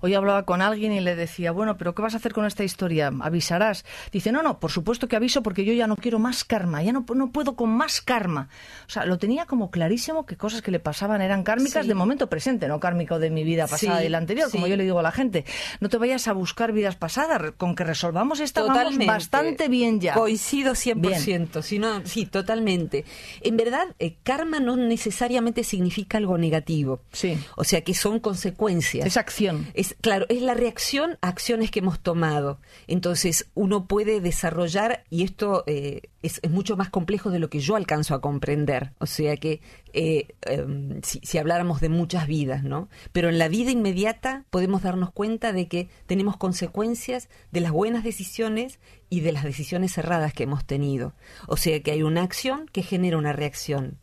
Hoy hablaba con alguien y le decía, bueno, pero ¿qué vas a hacer con esta historia? ¿Avisarás? Dice, no, no, por supuesto que aviso porque yo ya no quiero más karma, ya no, no puedo con más karma. O sea, lo tenía como clarísimo que cosas que le pasaban eran kármicas de momento presente, no kármico de mi vida pasada y la anterior, como yo le digo a la gente. No te vayas a buscar vidas pasadas, con que resolvamos esta bastante bien ya. Coincido 100%, sino, sí, totalmente. En verdad, eh, karma no necesariamente significa algo negativo. Sí. O sea, que son consecuencias. Es acción. Es, claro, es la reacción a acciones que hemos tomado. Entonces, uno puede desarrollar, y esto eh, es, mucho más complejo de lo que yo alcanzo a comprender. O sea que eh, em, si, si, habláramos de muchas vidas, ¿no? Pero en la vida inmediata podemos darnos cuenta de que tenemos consecuencias de las buenas decisiones y de las decisiones cerradas que hemos tenido. O sea que hay una acción que genera una reacción.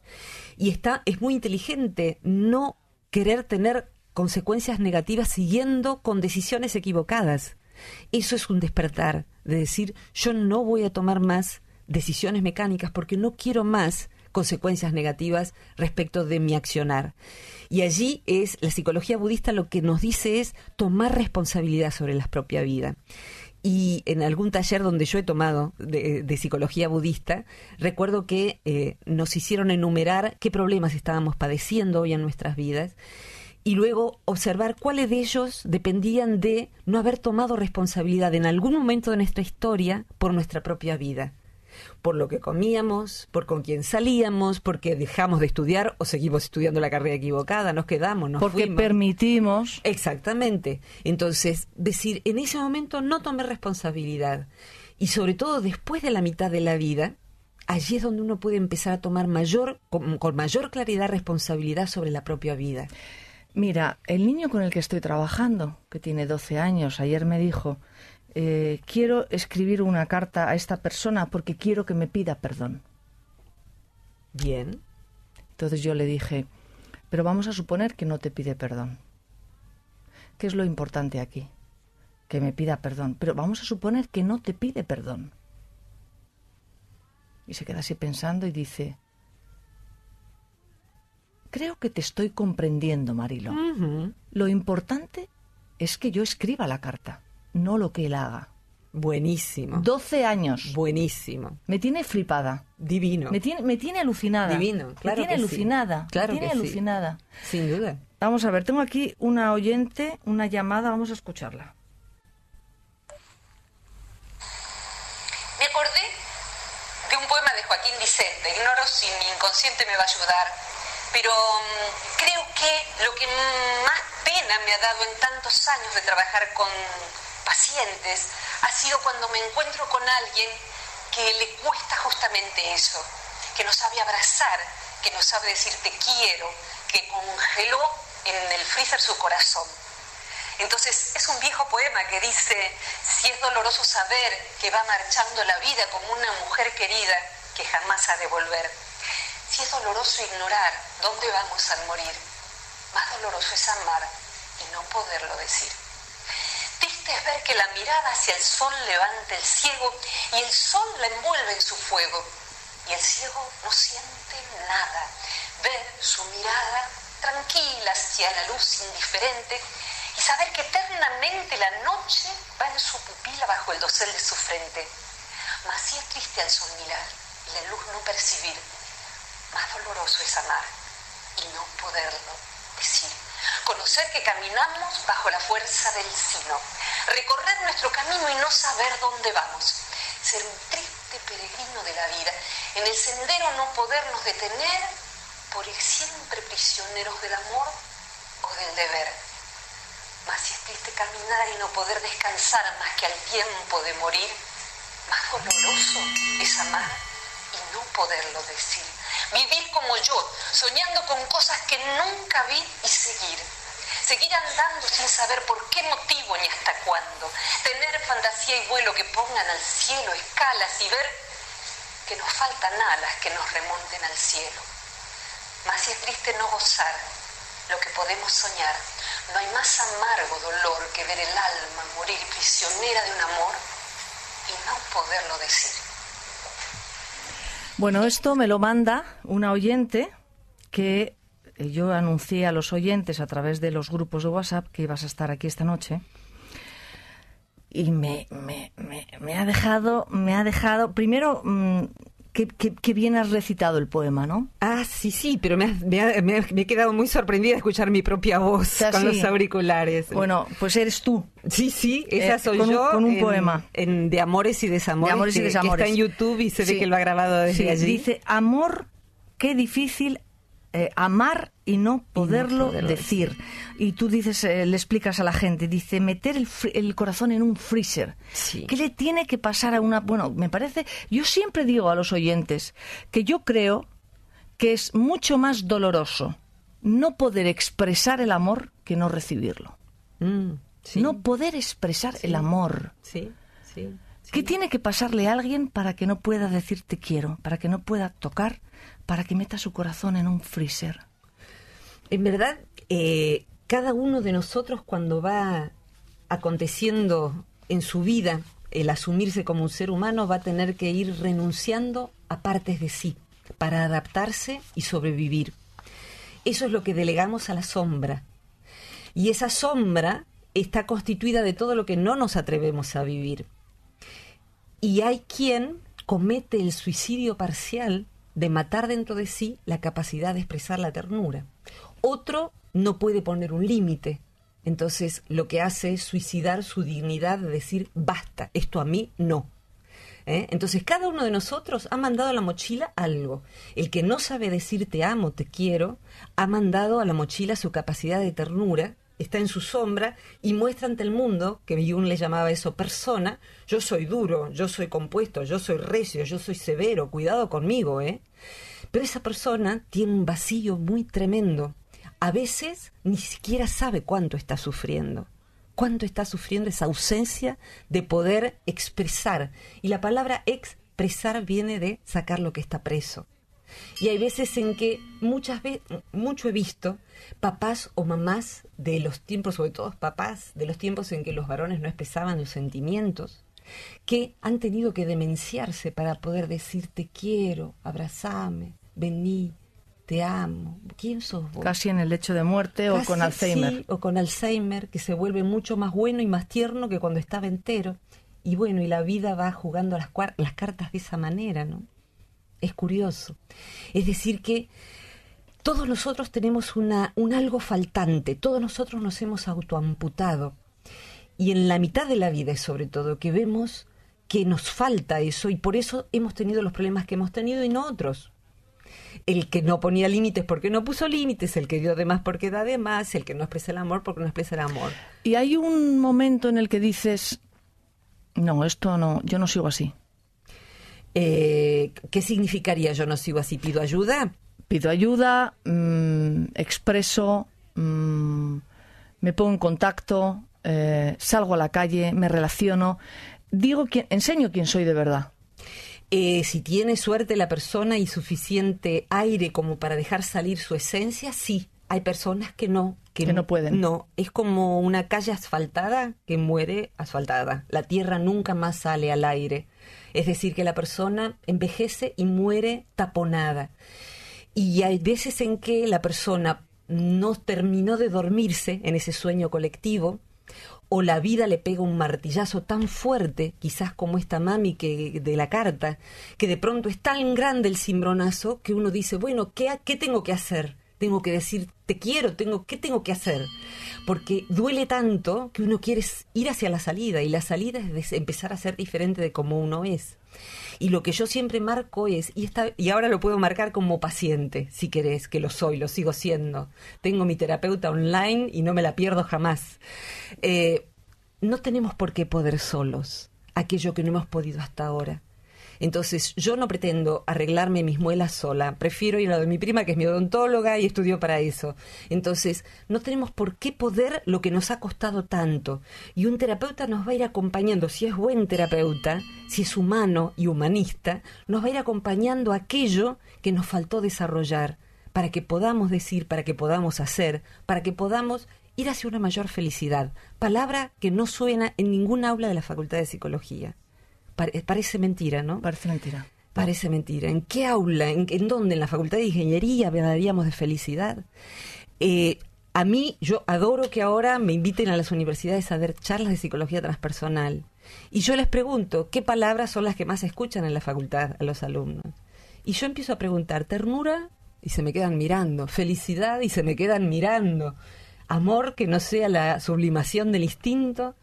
Y está, es muy inteligente no querer tener consecuencias negativas siguiendo con decisiones equivocadas. Eso es un despertar de decir yo no voy a tomar más decisiones mecánicas porque no quiero más consecuencias negativas respecto de mi accionar. Y allí es la psicología budista lo que nos dice es tomar responsabilidad sobre la propia vida. Y en algún taller donde yo he tomado de, psicología budista, recuerdo que eh, nos hicieron enumerar qué problemas estábamos padeciendo hoy en nuestras vidas y luego observar cuáles de ellos dependían de no haber tomado responsabilidad en algún momento de nuestra historia por nuestra propia vida por lo que comíamos, por con quién salíamos, porque dejamos de estudiar o seguimos estudiando la carrera equivocada, nos quedamos, nos porque permitimos. Exactamente. Entonces, decir, en ese momento no tomé responsabilidad. Y sobre todo después de la mitad de la vida, allí es donde uno puede empezar a tomar mayor, con, con mayor claridad responsabilidad sobre la propia vida. Mira, el niño con el que estoy trabajando, que tiene 12 años, ayer me dijo, eh, quiero escribir una carta a esta persona porque quiero que me pida perdón. Bien. Entonces yo le dije, pero vamos a suponer que no te pide perdón. ¿Qué es lo importante aquí? Que me pida perdón. Pero vamos a suponer que no te pide perdón. Y se queda así pensando y dice, Creo que te estoy comprendiendo, Marilo. Lo importante es que yo escriba la carta, no lo que él haga. Buenísimo. 12 años. Buenísimo. Me tiene flipada. Divino. Me tiene, alucinada. Divino, claro. Me tiene que alucinada. me tiene alucinada. Sin duda. Vamos a ver, tengo aquí una oyente, una llamada, vamos a escucharla. Me acordé de un poema de Joaquín Vicente, ignoro si mi inconsciente me va a ayudar pero mm, creo que lo que más pena me ha dado en tantos años de trabajar con pacientes ha sido cuando me encuentro con alguien que le cuesta justamente eso, que no sabe abrazar, que no sabe decir te quiero, que congeló en el freezer su corazón. Entonces es un viejo poema que dice, si es doloroso saber que va marchando la vida como una mujer querida que jamás ha de volver si es doloroso ignorar dónde vamos al morir, más doloroso es amar y no poderlo decir. Triste es ver que la mirada hacia el sol levanta el ciego y el sol la envuelve en su fuego. Y el ciego no siente nada. Ver su mirada tranquila hacia la luz indiferente y saber que eternamente la noche va en su pupila bajo el dosel de su frente. Mas si es triste al sol mirar y la luz no percibir más doloroso es amar y no poderlo decir. Conocer que caminamos bajo la fuerza del sino. Recorrer nuestro camino y no saber dónde vamos. Ser un triste peregrino de la vida. En el sendero no podernos detener por ir siempre prisioneros del amor o del deber. Más si es triste caminar y no poder descansar más que al tiempo de morir, más doloroso es amar y no poderlo decir vivir como yo, soñando con cosas que nunca vi y seguir. Seguir andando sin saber por qué motivo ni hasta cuándo. Tener fantasía y vuelo que pongan al cielo escalas y ver que nos faltan alas que nos remonten al cielo. Más si es triste no gozar lo que podemos soñar. No hay más amargo dolor que ver el alma morir prisionera de un amor y no poderlo decir. Bueno, esto me lo manda una oyente que eh, yo anuncié a los oyentes a través de los grupos de WhatsApp que ibas a estar aquí esta noche. Y me, ha dejado, me ha dejado, primero mm, qué, bien has recitado el poema, ¿no? Ah, sí, sí, pero me, he quedado muy sorprendida de escuchar mi propia voz con los auriculares. Bueno, pues eres tú. Sí, sí, esa eh, soy yo. Con un poema. de amores y desamores. De amores y desamores. Que, está en YouTube y sé que lo ha grabado desde allí. Dice, amor, qué difícil eh, amar y no poderlo, decir. Y tú dices, eh, le explicas a la gente, dice, meter el, corazón en un freezer. ¿Qué le tiene que pasar a una... Bueno, me parece, yo siempre digo a los oyentes que yo creo que es mucho más doloroso no poder expresar el amor que no recibirlo. Mm, no poder expresar el amor. ¿Qué tiene que pasarle a alguien para que no pueda decir te quiero, para que no pueda tocar para que meta su corazón en un freezer. En verdad, eh, cada uno de nosotros cuando va aconteciendo en su vida el asumirse como un ser humano va a tener que ir renunciando a partes de sí para adaptarse y sobrevivir. Eso es lo que delegamos a la sombra. Y esa sombra está constituida de todo lo que no nos atrevemos a vivir. Y hay quien comete el suicidio parcial de matar dentro de sí la capacidad de expresar la ternura. Otro no puede poner un límite, entonces lo que hace es suicidar su dignidad de decir, basta, esto a mí no. ¿Eh? Entonces cada uno de nosotros ha mandado a la mochila algo. El que no sabe decir te amo, te quiero, ha mandado a la mochila su capacidad de ternura está en su sombra y muestra ante el mundo, que Jung le llamaba eso persona, yo soy duro, yo soy compuesto, yo soy recio, yo soy severo, cuidado conmigo, ¿eh? Pero esa persona tiene un vacío muy tremendo. A veces ni siquiera sabe cuánto está sufriendo. Cuánto está sufriendo esa ausencia de poder expresar. Y la palabra expresar viene de sacar lo que está preso. Y hay veces en que muchas veces, mucho he visto papás o mamás de los tiempos, sobre todo papás, de los tiempos en que los varones no expresaban los sentimientos, que han tenido que demenciarse para poder decirte quiero, abrazame, vení, te amo. ¿Quién sos vos? Casi en el lecho de muerte o con Alzheimer. o con Alzheimer, que se vuelve mucho más bueno y más tierno que cuando estaba entero. Y bueno, y la vida va jugando las cartas de esa manera, ¿no? Es curioso. Es decir, que todos nosotros tenemos una, un algo faltante, todos nosotros nos hemos autoamputado. Y en la mitad de la vida es sobre todo que vemos que nos falta eso y por eso hemos tenido los problemas que hemos tenido y no otros. El que no ponía límites porque no puso límites, el que dio de más porque da de más, el que no expresa el amor porque no expresa el amor. Y hay un momento en el que dices, no, esto no, yo no sigo así. Eh, ¿qué significaría yo no sigo así? ¿Pido ayuda? Pido ayuda, mm, expreso, mm, me pongo en contacto, eh, salgo a la calle, me relaciono, digo quién, enseño quién soy de verdad. Eh, si tiene suerte la persona y suficiente aire como para dejar salir su esencia, sí hay personas que no. Que, no pueden. No, es como una calle asfaltada que muere asfaltada. La tierra nunca más sale al aire. Es decir, que la persona envejece y muere taponada. Y hay veces en que la persona no terminó de dormirse en ese sueño colectivo o la vida le pega un martillazo tan fuerte, quizás como esta mami que de la carta, que de pronto es tan grande el cimbronazo que uno dice, bueno, ¿qué, qué tengo que hacer? tengo que decir te quiero, tengo qué tengo que hacer, porque duele tanto que uno quiere ir hacia la salida y la salida es empezar a ser diferente de como uno es. Y lo que yo siempre marco es y esta, y ahora lo puedo marcar como paciente, si querés, que lo soy, lo sigo siendo. Tengo mi terapeuta online y no me la pierdo jamás. Eh, no tenemos por qué poder solos aquello que no hemos podido hasta ahora. Entonces, yo no pretendo arreglarme mis muelas sola, prefiero ir a lo de mi prima, que es mi odontóloga y estudió para eso. Entonces, no tenemos por qué poder lo que nos ha costado tanto. Y un terapeuta nos va a ir acompañando, si es buen terapeuta, si es humano y humanista, nos va a ir acompañando aquello que nos faltó desarrollar para que podamos decir, para que podamos hacer, para que podamos ir hacia una mayor felicidad. Palabra que no suena en ningún aula de la Facultad de Psicología parece mentira, ¿no? Parece mentira. Parece mentira. ¿En qué aula? ¿En, dónde? ¿En la Facultad de Ingeniería hablaríamos de felicidad? Eh, a mí, yo adoro que ahora me inviten a las universidades a dar charlas de psicología transpersonal. Y yo les pregunto, ¿qué palabras son las que más escuchan en la facultad a los alumnos? Y yo empiezo a preguntar, ternura, y se me quedan mirando, felicidad, y se me quedan mirando, amor que no sea la sublimación del instinto,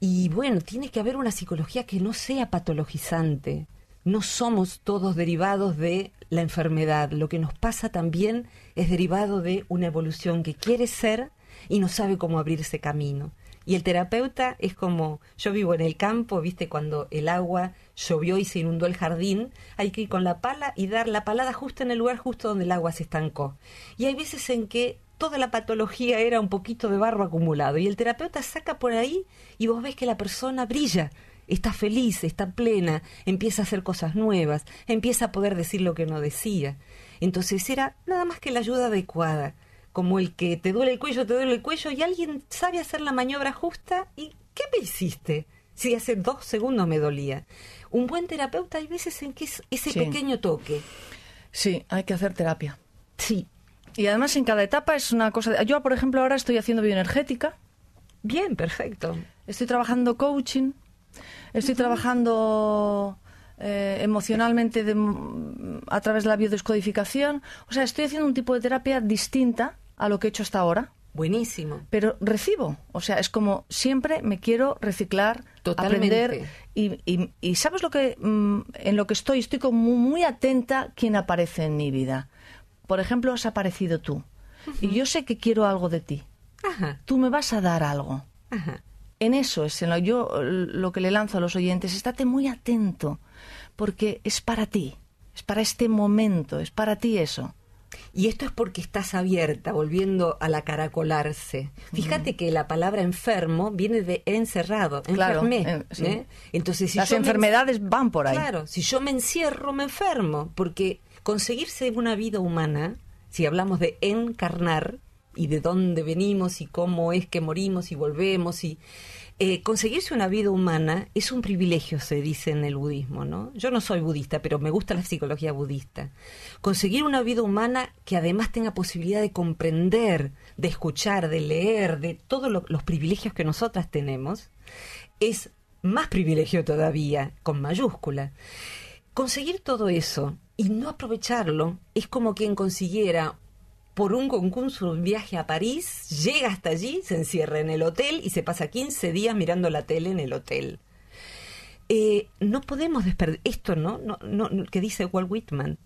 y bueno, tiene que haber una psicología que no sea patologizante. No somos todos derivados de la enfermedad. Lo que nos pasa también es derivado de una evolución que quiere ser y no sabe cómo abrirse camino. Y el terapeuta es como, yo vivo en el campo, viste, cuando el agua llovió y se inundó el jardín, hay que ir con la pala y dar la palada justo en el lugar justo donde el agua se estancó. Y hay veces en que toda la patología era un poquito de barro acumulado. Y el terapeuta saca por ahí y vos ves que la persona brilla, está feliz, está plena, empieza a hacer cosas nuevas, empieza a poder decir lo que no decía. Entonces era nada más que la ayuda adecuada, como el que te duele el cuello, te duele el cuello y alguien sabe hacer la maniobra justa y ¿qué me hiciste? Si hace dos segundos me dolía. Un buen terapeuta hay veces en que es ese pequeño toque. Sí, hay que hacer terapia. Sí, y además en cada etapa es una cosa... Yo, por ejemplo, ahora estoy haciendo bioenergética. Bien, perfecto. Estoy trabajando coaching. Estoy trabajando eh, emocionalmente a través de la biodescodificación. O sea, estoy haciendo un tipo de terapia distinta a lo que he hecho hasta ahora. Buenísimo. Pero recibo. O sea, es como siempre me quiero reciclar, aprender. Y, y, sabes lo que, mm, en lo que estoy, estoy como muy atenta a quien aparece en mi vida por ejemplo, has aparecido tú y yo sé que quiero algo de ti. Tú me vas a dar algo. En eso es en lo, yo lo que le lanzo a los oyentes, estate muy atento, porque es para ti, es para este momento, es para ti eso. Y esto es porque estás abierta, volviendo a la caracolarse. Fíjate que la palabra enfermo viene de encerrado, claro, ¿eh? Entonces, Las enfermedades van por ahí. Claro, si yo me encierro, me enfermo, porque conseguirse una vida humana, si hablamos de encarnar y de dónde venimos y cómo es que morimos y volvemos y eh, conseguirse una vida humana es un privilegio, se dice en el budismo, ¿no? Yo no soy budista, pero me gusta la psicología budista. Conseguir una vida humana que además tenga posibilidad de comprender, de escuchar, de leer, de todos los privilegios que nosotras tenemos, es más privilegio todavía, con mayúscula. Conseguir todo eso y no aprovecharlo es como quien consiguiera por un concurso un viaje a París, llega hasta allí, se encierra en el hotel y se pasa 15 días mirando la tele en el hotel. Eh, no podemos desperdiciar esto, ¿no? No, ¿no? que dice Walt Whitman.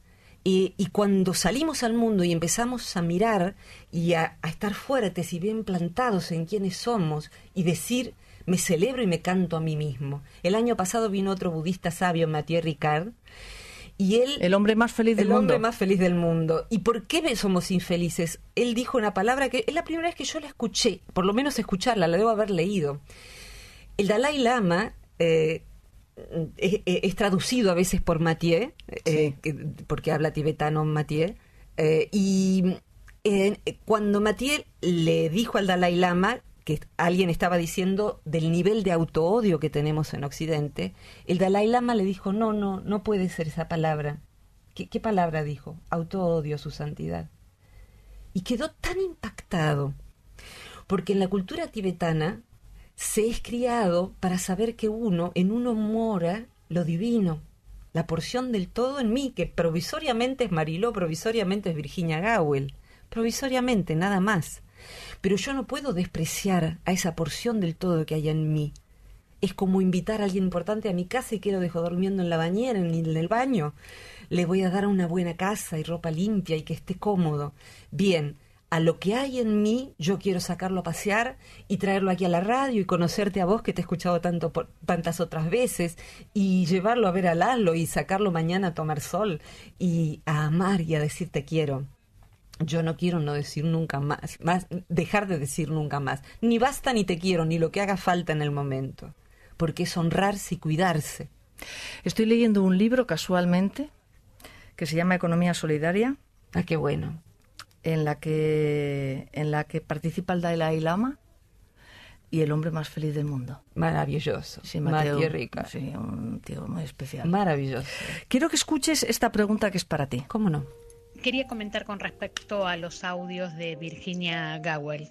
y cuando salimos al mundo y empezamos a mirar y a, estar fuertes y bien plantados en quienes somos y decir, me celebro y me canto a mí mismo. El año pasado vino otro budista sabio, Mathieu Ricard, y él, el hombre más feliz del mundo. El hombre más feliz del mundo. ¿Y por qué somos infelices? Él dijo una palabra que es la primera vez que yo la escuché, por lo menos escucharla, la debo haber leído. El Dalai Lama eh, es, traducido a veces por Mathieu, eh, porque habla tibetano Mathieu, eh, y cuando Mathieu le dijo al Dalai Lama, que alguien estaba diciendo del nivel de autoodio que tenemos en Occidente, el Dalai Lama le dijo, no, no, no puede ser esa palabra. ¿Qué, palabra dijo? Autoodio, su santidad. Y quedó tan impactado, porque en la cultura tibetana se es criado para saber que uno, en uno mora lo divino, la porción del todo en mí, que provisoriamente es Mariló, provisoriamente es Virginia Gowell, provisoriamente, nada más. Pero yo no puedo despreciar a esa porción del todo que hay en mí. Es como invitar a alguien importante a mi casa y que lo dejo durmiendo en la bañera, en el baño. Le voy a dar una buena casa y ropa limpia y que esté cómodo. Bien, a lo que hay en mí, yo quiero sacarlo a pasear y traerlo aquí a la radio y conocerte a vos que te he escuchado tanto tantas otras veces y llevarlo a ver a Lalo y sacarlo mañana a tomar sol y a amar y a decirte quiero yo no quiero no decir nunca más, más, dejar de decir nunca más, ni basta ni te quiero, ni lo que haga falta en el momento, porque es honrarse y cuidarse. Estoy leyendo un libro casualmente que se llama Economía Solidaria. Ah, qué bueno. En la que, en la que participa el Dalai Lama y el hombre más feliz del mundo. Maravilloso. Sí, Mateo, Rica. Sí, un tío muy especial. Maravilloso. Quiero que escuches esta pregunta que es para ti. ¿Cómo no? quería comentar con respecto a los audios de Virginia Gowell.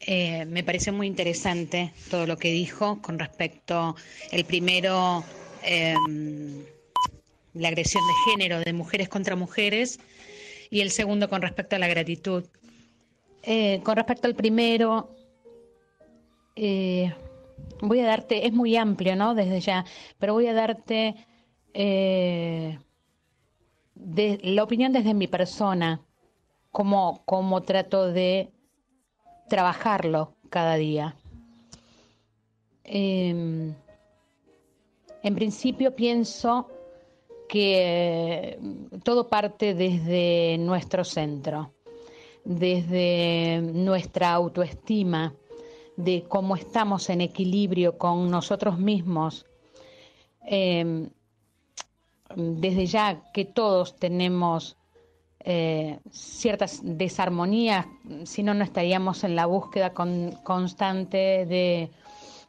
Eh, me parece muy interesante todo lo que dijo con respecto el primero em, la agresión de género de mujeres contra mujeres y el segundo con respecto a la gratitud. Eh, con respecto al primero, eh, voy a darte, es muy amplio, ¿no? Desde ya, pero voy a darte de, la opinión desde mi persona, cómo, como trato de trabajarlo cada día. Em, en principio pienso que eh, todo parte desde nuestro centro, desde nuestra autoestima, de cómo estamos en equilibrio con nosotros mismos. Em, desde ya que todos tenemos eh, ciertas desarmonías, si no, no estaríamos en la búsqueda constante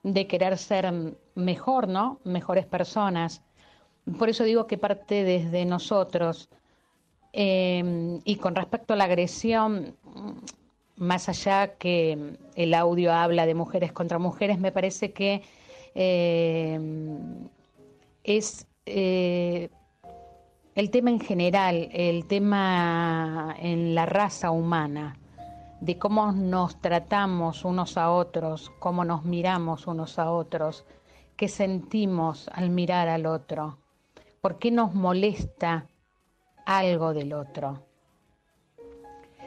de, querer ser mejor, ¿no? Mejores personas. Por eso digo que parte desde nosotros. Em, y con respecto a la agresión, más allá que el audio habla de mujeres contra mujeres, me parece que em, es eh, el tema en general, el tema en la raza humana, de cómo nos tratamos unos a otros, cómo nos miramos unos a otros, qué sentimos al mirar al otro, por qué nos molesta algo del otro.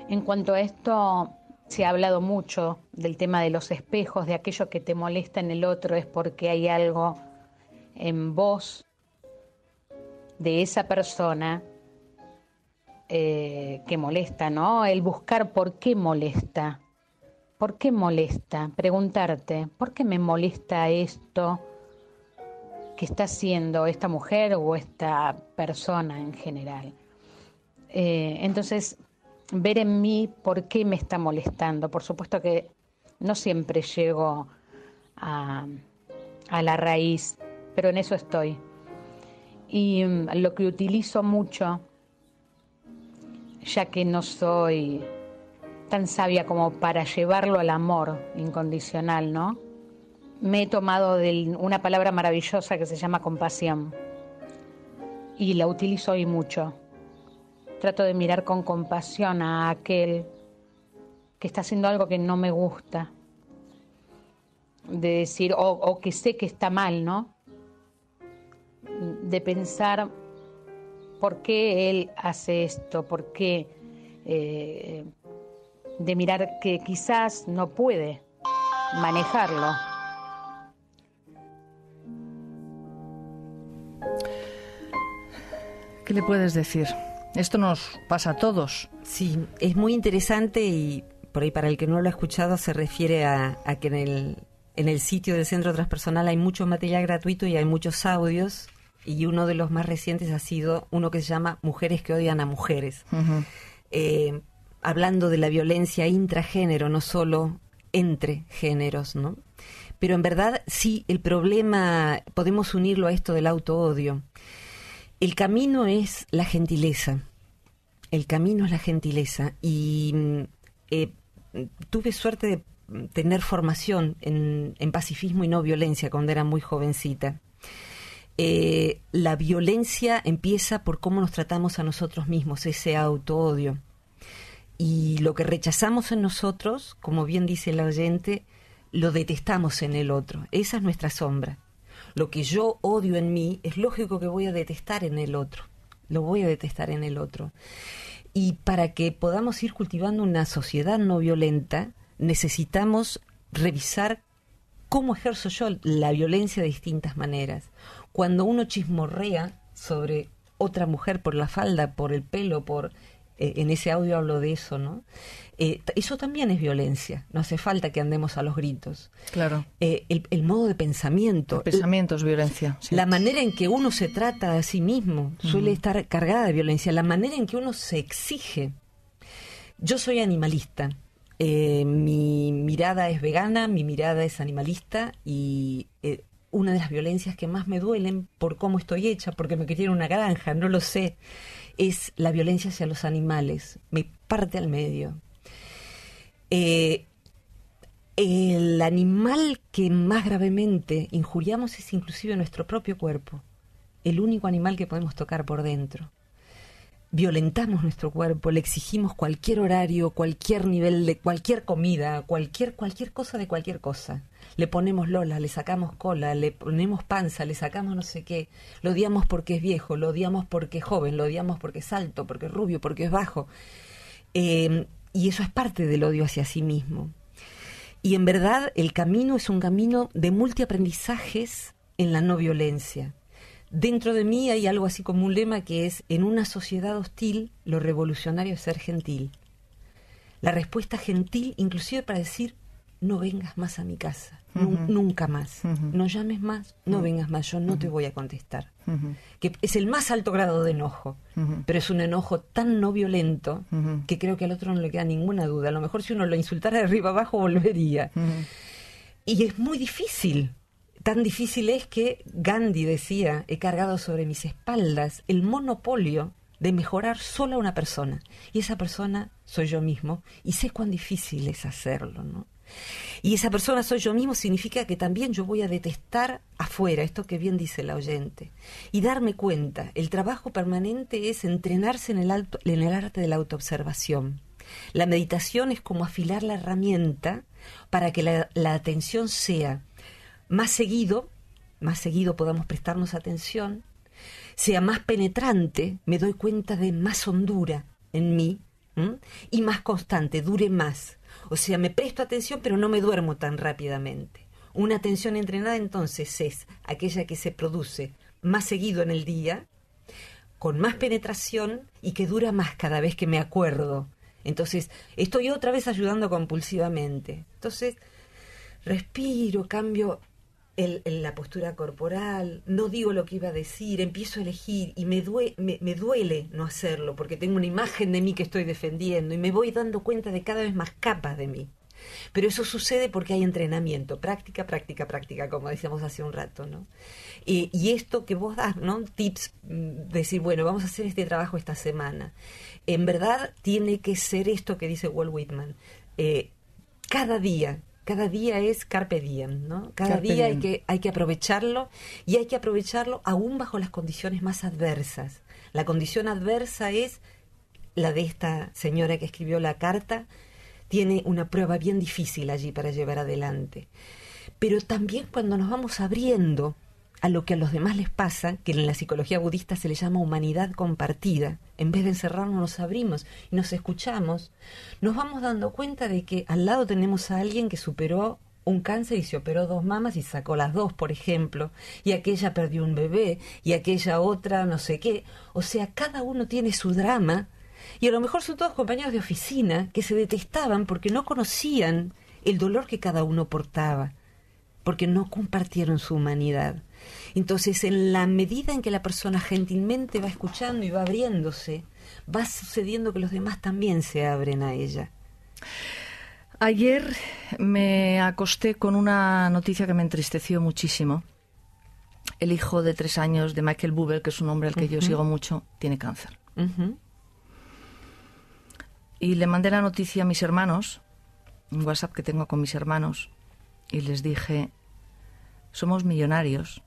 En cuanto a esto, se ha hablado mucho del tema de los espejos, de aquello que te molesta en el otro es porque hay algo en vos de esa persona eh, que molesta, ¿no? El buscar por qué molesta. ¿Por qué molesta? Preguntarte, ¿por qué me molesta esto que está haciendo esta mujer o esta persona en general? Eh, entonces, ver en mí por qué me está molestando. Por supuesto que no siempre llego a la raíz, pero en eso estoy, y mm, lo que utilizo mucho, ya que no soy tan sabia como para llevarlo al amor incondicional, ¿no? Me he tomado de una palabra maravillosa que se llama compasión y la utilizo hoy mucho. Trato de mirar con compasión a aquel que está haciendo algo que no me gusta, de decir, o que sé que está mal, ¿no? de pensar por qué él hace esto, por qué, eh, de mirar que quizás no puede manejarlo. ¿Qué le puedes decir? Esto nos pasa a todos. Sí, es muy interesante y por ahí para el que no lo ha escuchado se refiere a, que en el, en el sitio del Centro Transpersonal hay mucho material gratuito y hay muchos audios y uno de los más recientes ha sido uno que se llama Mujeres que odian a mujeres. Eh, hablando de la violencia intragénero, no solo entre géneros, ¿no? Pero en verdad sí, el problema, podemos unirlo a esto del auto-odio. El camino es la gentileza. El camino es la gentileza. Y mm, eh, tuve suerte de tener formación en pacifismo y no violencia cuando era muy jovencita. Eh, la violencia empieza por cómo nos tratamos a nosotros mismos, ese auto-odio. Y lo que rechazamos en nosotros, como bien dice la oyente, lo detestamos en el otro. Esa es nuestra sombra. Lo que yo odio en mí es lógico que voy a detestar en el otro. Lo voy a detestar en el otro. Y para que podamos ir cultivando una sociedad no violenta, necesitamos revisar cómo ejerzo yo la violencia de distintas maneras cuando uno chismorrea sobre otra mujer por la falda, por el pelo, por eh, en ese audio hablo de eso, ¿no? Eh, eso también es violencia. No hace falta que andemos a los gritos. Claro. Eh, el, modo de pensamiento. El pensamiento es violencia. La manera en que uno se trata a sí mismo suele estar cargada de violencia. La manera en que uno se exige. Yo soy animalista. mi mirada es vegana, mi mirada es animalista y una de las violencias que más me duelen por cómo estoy hecha, porque me quería en una granja, no lo sé, es la violencia hacia los animales. Me parte al medio. Eh, el animal que más gravemente injuriamos es inclusive nuestro propio cuerpo, el único animal que podemos tocar por dentro violentamos nuestro cuerpo, le exigimos cualquier horario, cualquier nivel de cualquier comida, cualquier cualquier cosa de cualquier cosa. Le ponemos lola, le sacamos cola, le ponemos panza, le sacamos no sé qué. Lo odiamos porque es viejo, lo odiamos porque es joven, lo odiamos porque es alto, porque es rubio, porque es bajo. Em, y eso es parte del odio hacia sí mismo. Y en verdad el camino es un camino de multiaprendizajes en la no violencia Dentro de mí hay algo así como un lema que es, en una sociedad hostil, lo revolucionario es ser gentil. La respuesta gentil, inclusive para decir, no vengas más a mi casa, nunca más, no llames más, no vengas más, yo no te voy a contestar. Que es el más alto grado de enojo, pero es un enojo tan no violento que creo que al otro no le queda ninguna duda. A lo mejor si uno lo insultara de arriba abajo volvería. Y es muy difícil Tan difícil es que Gandhi decía, he cargado sobre mis espaldas el monopolio de mejorar solo a una persona. Y esa persona soy yo mismo y sé cuán difícil es hacerlo, ¿no? Y esa persona soy yo mismo significa que también yo voy a detestar afuera, esto que bien dice la oyente, y darme cuenta, el trabajo permanente es entrenarse en el, en el arte de la autoobservación. La meditación es como afilar la herramienta para que la atención sea más seguido, más seguido podamos prestarnos atención, sea más penetrante, me doy cuenta de más hondura en mí y más constante, dure más. O sea, me presto atención pero no me duermo tan rápidamente. Una atención entrenada entonces es aquella que se produce más seguido en el día, con más penetración y que dura más cada vez que me acuerdo. Entonces, estoy otra vez ayudando compulsivamente. Entonces, respiro, cambio el, la postura corporal, no digo lo que iba a decir, empiezo a elegir y me, me, duele no hacerlo porque tengo una imagen de mí que estoy defendiendo y me voy dando cuenta de cada vez más capas de mí. Pero eso sucede porque hay entrenamiento, práctica, práctica, práctica, como decíamos hace un rato, ¿no? y esto que vos das, ¿no? Tips, mm, decir, bueno, vamos a hacer este trabajo esta semana. En verdad tiene que ser esto que dice Walt Whitman. Eh, cada día cada día es carpe diem, ¿no? Cada día hay que, hay que aprovecharlo y hay que aprovecharlo aún bajo las condiciones más adversas. La condición adversa es la de esta señora que escribió la carta, tiene una prueba bien difícil allí para llevar adelante. Pero también cuando nos vamos abriendo, a lo que a los demás les pasa, que en la psicología budista se le llama humanidad compartida. En vez de encerrarnos, nos abrimos y nos escuchamos. Nos vamos dando cuenta de que al lado tenemos a alguien que superó un cáncer y se operó dos mamas y sacó las dos, por ejemplo, y aquella perdió un bebé y aquella otra no sé qué. O sea, cada uno tiene su drama y a lo mejor son todos compañeros de oficina que se detestaban porque no conocían el dolor que cada uno portaba, porque no compartieron su humanidad. Entonces, en la medida en que la persona gentilmente va escuchando y va abriéndose, va sucediendo que los demás también se abren a ella. Ayer me acosté con una noticia que me entristeció muchísimo. El hijo de tres años de Michael Buber, que es un hombre al que yo sigo mucho, tiene cáncer. Y le mandé la noticia a mis hermanos, un WhatsApp que tengo con mis hermanos, y les dije, somos millonarios,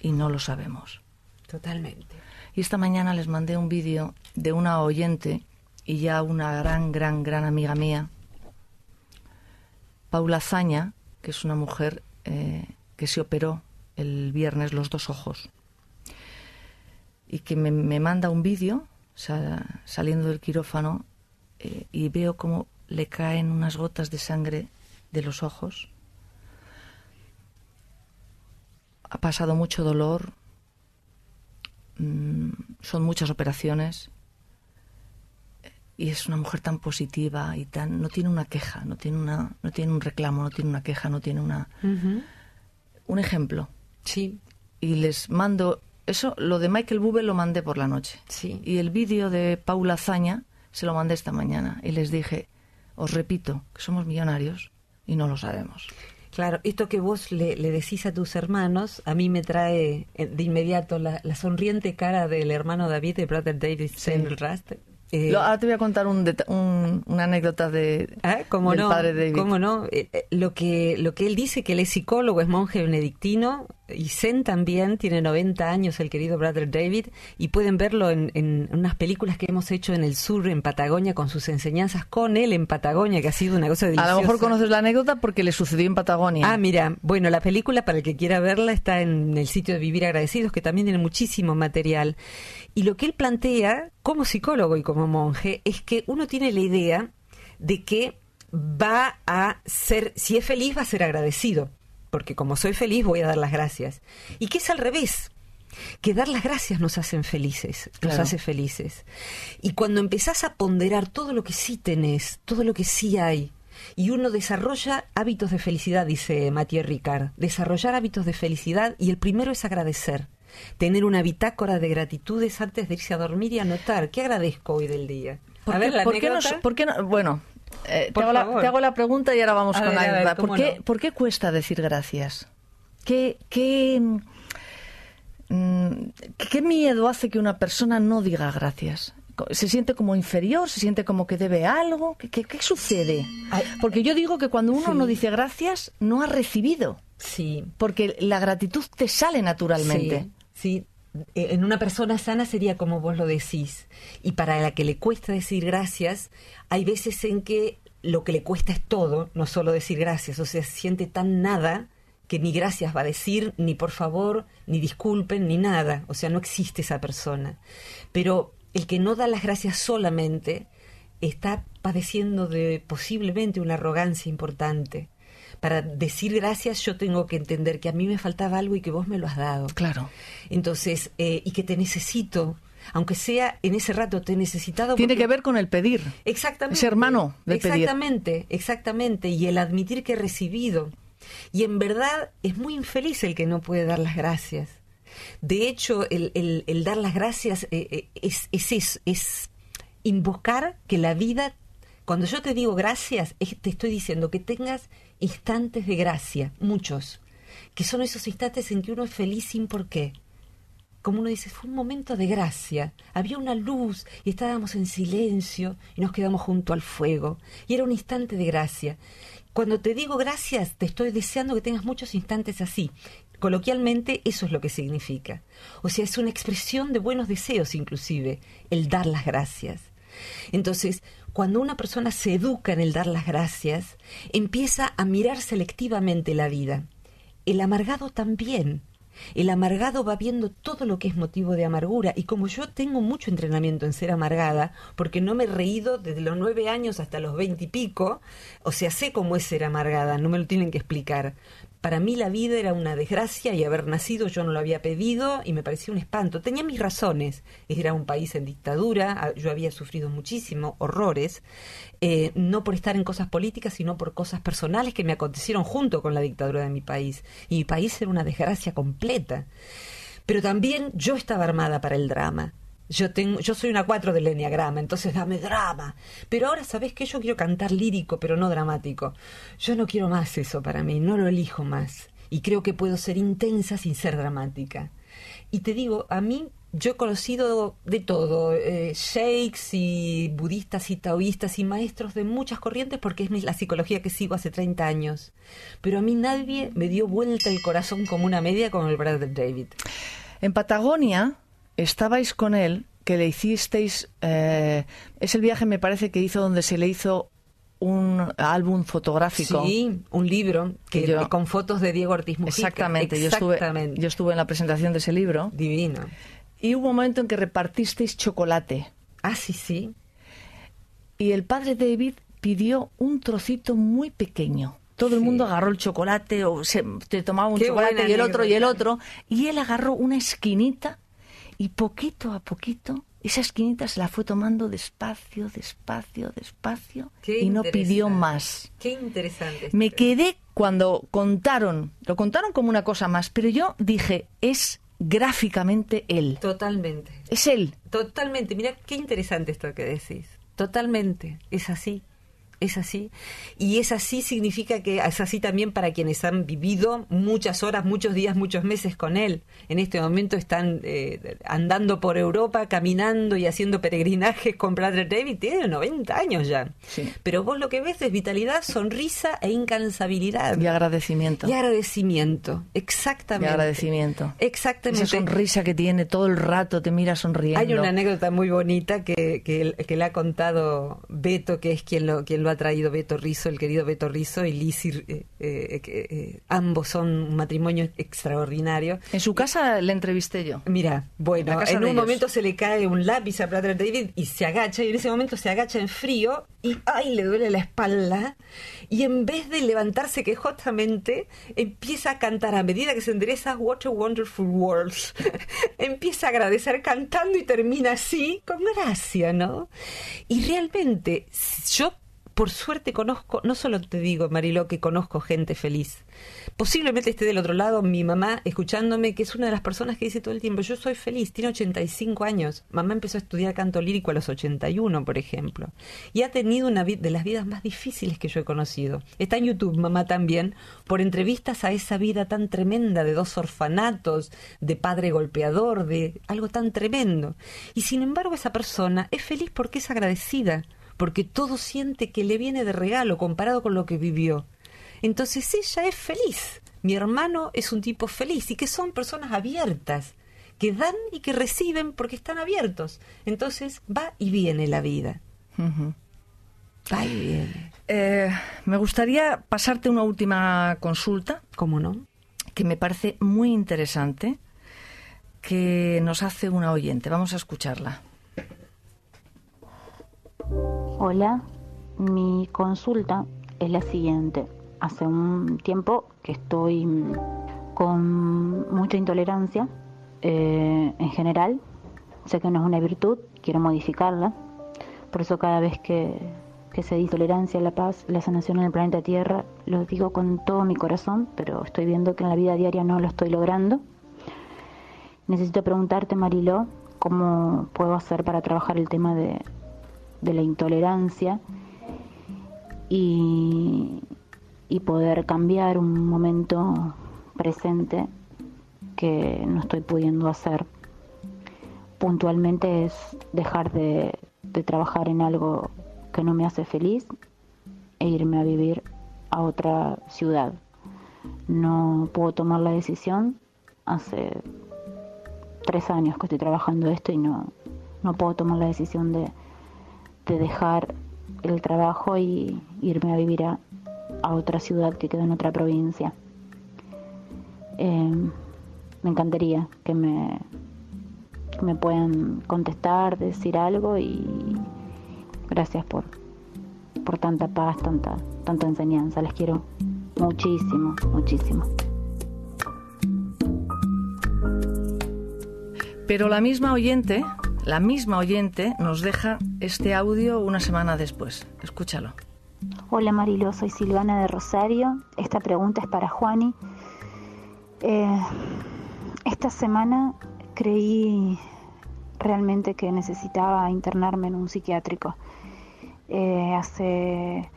y no lo sabemos. Totalmente. Y esta mañana les mandé un vídeo de una oyente y ya una gran, gran, gran amiga mía, Paula Zaña, que es una mujer eh, que se operó el viernes los dos ojos y que me, manda un vídeo saliendo del quirófano eh, y veo cómo le caen unas gotas de sangre de los ojos ha pasado mucho dolor, mm, son muchas operaciones y es una mujer tan positiva y tan no tiene una queja, no tiene una no tiene un reclamo, no tiene una queja, no tiene una un ejemplo. Sí. Y les mando eso lo de Michael Bube lo mandé por la noche. Sí. Y el vídeo de Paula Zaña se lo mandé esta mañana y les dije, os repito, que somos millonarios y no lo sabemos. Claro, esto que vos le, decís a tus hermanos, a mí me trae eh, de inmediato la, sonriente cara del hermano David de Brother David sí. Eh, lo, ahora te voy a contar un, una anécdota de, ah, no, padre David. no. Eh, eh, lo, que, lo que él dice, que él es psicólogo, es monje benedictino, y Zen también, tiene 90 años el querido Brother David, y pueden verlo en, unas películas que hemos hecho en el sur, en Patagonia, con sus enseñanzas con él en Patagonia, que ha sido una cosa A lo mejor conoces la anécdota porque le sucedió en Patagonia. Ah, mira, bueno, la película, para el que quiera verla, está en el sitio de Vivir Agradecidos, que también tiene muchísimo material. Y lo que él plantea como psicólogo y como monje es que uno tiene la idea de que va a ser, si es feliz, va a ser agradecido, porque como soy feliz voy a dar las gracias. Y que es al revés, que dar las gracias nos hacen felices, nos hace felices. Y cuando empezás a ponderar todo lo que sí tenés, todo lo que sí hay, y uno desarrolla hábitos de felicidad, dice Mathieu Ricard, desarrollar hábitos de felicidad y el primero es agradecer tener una bitácora de gratitudes antes de irse a dormir y anotar. ¿Qué agradezco hoy del día? a ver, ¿por bueno, te, hago la, pregunta y ahora vamos con la verdad. ¿Por, qué, qué cuesta decir gracias? ¿Qué, qué, mm, ¿Qué miedo hace que una persona no diga gracias? ¿Se siente como inferior? ¿Se siente como que debe algo? ¿Qué, sucede? Porque yo digo que cuando uno no dice gracias, no ha recibido. Sí. Porque la gratitud te sale naturalmente. ¿sí? E-, en una persona sana sería como vos lo decís. Y para la que le cuesta decir gracias, hay veces en que lo que le cuesta es todo, no solo decir gracias. O sea, siente tan nada que ni gracias va a decir, ni por favor, ni disculpen, ni nada. O sea, no existe esa persona. Pero el que no da las gracias solamente está padeciendo de posiblemente una arrogancia importante para decir gracias yo tengo que entender que a mí me faltaba algo y que vos me lo has dado. Claro. Entonces, eh, y que te necesito aunque sea en ese rato te he necesitado. Tiene que ver con el pedir. Exactamente. Ese hermano de Exactamente, pedir. exactamente. Y el admitir que he recibido. Y en verdad es muy infeliz el que no puede dar las gracias. De hecho, el, dar las gracias eh, eh, es, es, es, invocar que la vida, cuando yo te digo gracias, te estoy diciendo que tengas instantes de gracia, muchos, que son esos instantes en que uno es feliz sin por qué. Como uno dice, fue un momento de gracia, había una luz y estábamos en silencio y nos quedamos junto al fuego, y era un instante de gracia. Cuando te digo gracias, te estoy deseando que tengas muchos instantes así. Coloquialmente eso es lo que significa. O sea, es una expresión de buenos deseos inclusive, el dar las gracias. Entonces, cuando una persona se educa en el dar las gracias, empieza a mirar selectivamente la vida. El amargado también. El amargado va viendo todo lo que es motivo de amargura y como yo tengo mucho entrenamiento en ser amargada, porque no me he reído desde los nueve años hasta los veinte y pico, o sea, sé cómo es ser amargada, no me lo tienen que explicar, para mí la vida era una desgracia y haber nacido yo no lo había pedido y me parecía un espanto. Tenía mis razones. Era un país en dictadura, ah, yo había sufrido muchísimo, horrores, eh, no por estar en cosas políticas, sino por cosas personales que me acontecieron junto con la dictadura de mi país. Y mi país era una desgracia completa. Pero también yo estaba armada para el drama yo, tengo, yo soy una cuatro del enneagrama, entonces dame drama. Pero ahora, ¿sabes que Yo quiero cantar lírico, pero no dramático. Yo no quiero más eso para mí, no lo elijo más. Y creo que puedo ser intensa sin ser dramática. Y te digo, a mí yo he conocido de todo, eh, shakes y budistas y taoístas y maestros de muchas corrientes porque es la psicología que sigo hace 30 años. Pero a mí nadie me dio vuelta el corazón como una media con el Brother David. En Patagonia estabais con él, que le hicisteis, eh, es el viaje me parece que hizo donde se le hizo un álbum fotográfico. Sí, un libro que, con fotos de Diego Ortiz Mujica. Exactamente, Yo, estuve, yo estuve en la presentación de ese libro. Divino. Y hubo un momento en que repartisteis chocolate. Ah, sí, sí. Y el padre David pidió un trocito muy pequeño. Todo el mundo agarró el chocolate o se tomaba un chocolate y el otro y el otro. Y él agarró una esquinita y poquito a poquito, esa esquinita se la fue tomando despacio, despacio, despacio, y no pidió más. Qué interesante. Este Me quedé cuando contaron, lo contaron como una cosa más, pero yo dije, es gráficamente él. Totalmente. Es él. Totalmente. Mira qué interesante esto que decís. Totalmente. Es así es así. Y es así significa que es así también para quienes han vivido muchas horas, muchos días, muchos meses con él. En este momento están eh, andando por Europa, caminando y haciendo peregrinajes con padre David. Tiene 90 años ya. Pero vos lo que ves es vitalidad, sonrisa e incansabilidad. Y agradecimiento. Y agradecimiento, exactamente. Y agradecimiento. Exactamente. Esa sonrisa que tiene todo el rato, te mira sonriendo. Hay una anécdota muy bonita que, que, le ha contado Beto, que es quien lo, quien lo ha traído Beto Rizzo, el querido Beto Rizzo y Lizzie, eh, eh, eh, ambos son un matrimonio extraordinario. En su casa le entrevisté yo. Mira, bueno, en, un momento se le cae un lápiz a Platter David y se agacha, y en ese momento se agacha en frío y ¡ay! le duele la espalda. Y en vez de levantarse quejotamente, empieza a cantar a medida que se endereza What a Wonderful World. [laughs] empieza a agradecer cantando y termina así, con gracia, ¿no? Y realmente, yo por suerte conozco, no solo te digo, Mariló, que conozco gente feliz. Posiblemente esté del otro lado mi mamá escuchándome, que es una de las personas que dice todo el tiempo, yo soy feliz, tiene 85 años. Mamá empezó a estudiar canto lírico a los 81, por ejemplo. Y ha tenido una de las vidas más difíciles que yo he conocido. Está en YouTube, mamá también, por entrevistas a esa vida tan tremenda de dos orfanatos, de padre golpeador, de algo tan tremendo. Y sin embargo esa persona es feliz porque es agradecida porque todo siente que le viene de regalo comparado con lo que vivió. Entonces ella es feliz, mi hermano es un tipo feliz y que son personas abiertas, que dan y que reciben porque están abiertos. Entonces va y viene la vida. Va y eh, me gustaría pasarte una última consulta. ¿Cómo no? Que me parece muy interesante que nos hace una oyente. Vamos a escucharla. Hola, mi consulta es la siguiente. Hace un tiempo que estoy mm, con mucha intolerancia eh, en general. Sé que no es una virtud, quiero modificarla. Por eso cada vez que, se dice tolerancia, la paz, la sanación en el planeta Tierra, lo digo con todo mi corazón, pero estoy viendo que en la vida diaria no lo estoy logrando. Necesito preguntarte, Mariló, cómo puedo hacer para trabajar el tema de, de la intolerancia y, y poder cambiar un momento presente que no estoy pudiendo hacer. Puntualmente es dejar de, de trabajar en algo que no me hace feliz e irme a vivir a otra ciudad. No puedo tomar la decisión. Hace tres años que estoy trabajando esto y no, no puedo tomar la decisión de, de dejar el trabajo y irme a vivir a, otra ciudad que queda en otra provincia. Em, me encantaría que me, me puedan contestar, decir algo y gracias por, por tanta paz, tanta, tanta enseñanza. Les quiero muchísimo, muchísimo. Pero la misma oyente la misma oyente nos deja este audio una semana después. Escúchalo. Hola Marilo, soy Silvana de Rosario. Esta pregunta es para Juani. Eh, esta semana creí realmente que necesitaba internarme en un psiquiátrico. Eh, hace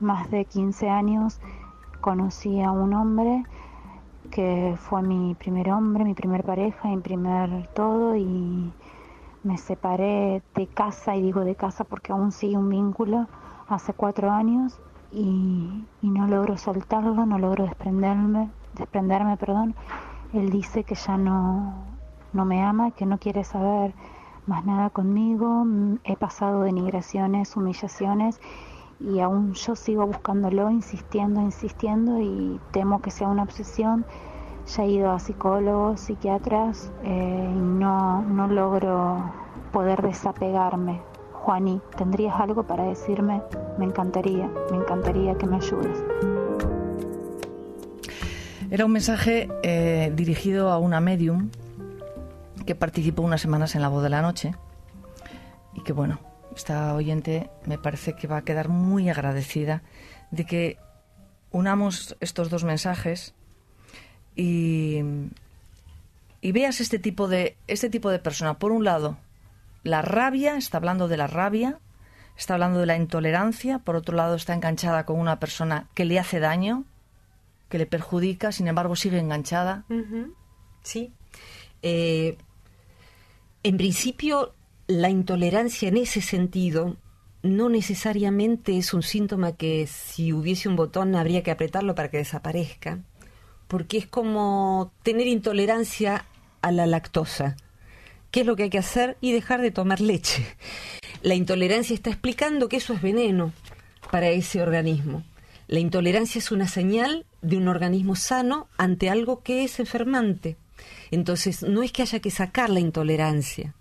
más de 15 años conocí a un hombre que fue mi primer hombre, mi primer pareja, mi primer todo y me separé de casa, y digo de casa porque aún sigue un vínculo, hace cuatro años y, no logro soltarlo, no logro desprenderme, desprenderme, perdón. Él dice que ya no, no me ama, que no quiere saber más nada conmigo, he pasado denigraciones, humillaciones y aún yo sigo buscándolo, insistiendo, insistiendo y temo que sea una obsesión ya he ido a psicólogos, psiquiatras eh, y no, logro poder desapegarme. ...Juaní, ¿tendrías algo para decirme? Me encantaría, me encantaría que me ayudes. Era un mensaje eh, dirigido a una medium que participó unas semanas en La Voz de la Noche y que, bueno, esta oyente me parece que va a quedar muy agradecida de que unamos estos dos mensajes y, veas este tipo, de, este tipo de persona. Por un lado, la rabia, está hablando de la rabia, está hablando de la intolerancia, por otro lado está enganchada con una persona que le hace daño, que le perjudica, sin embargo sigue enganchada. Sí. Eh, en principio, la intolerancia en ese sentido no necesariamente es un síntoma que si hubiese un botón habría que apretarlo para que desaparezca, porque es como tener intolerancia a la lactosa. ¿Qué es lo que hay que hacer? Y dejar de tomar leche. La intolerancia está explicando que eso es veneno para ese organismo. La intolerancia es una señal de un organismo sano ante algo que es enfermante. Entonces, no es que haya que sacar la intolerancia.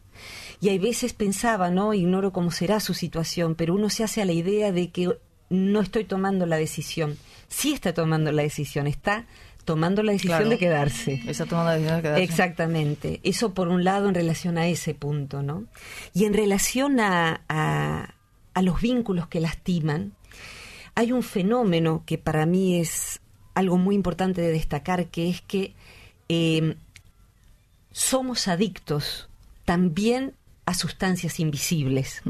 Y hay veces pensaba, ¿no? Ignoro cómo será su situación, pero uno se hace a la idea de que no estoy tomando la decisión. Sí está tomando la decisión, está tomando la decisión de quedarse. Esa tomando la decisión de quedarse. Exactamente. Eso por un lado en relación a ese punto, ¿no? Y en relación a, los vínculos que lastiman, hay un fenómeno que para mí es algo muy importante de destacar, que es que eh, somos adictos también a sustancias invisibles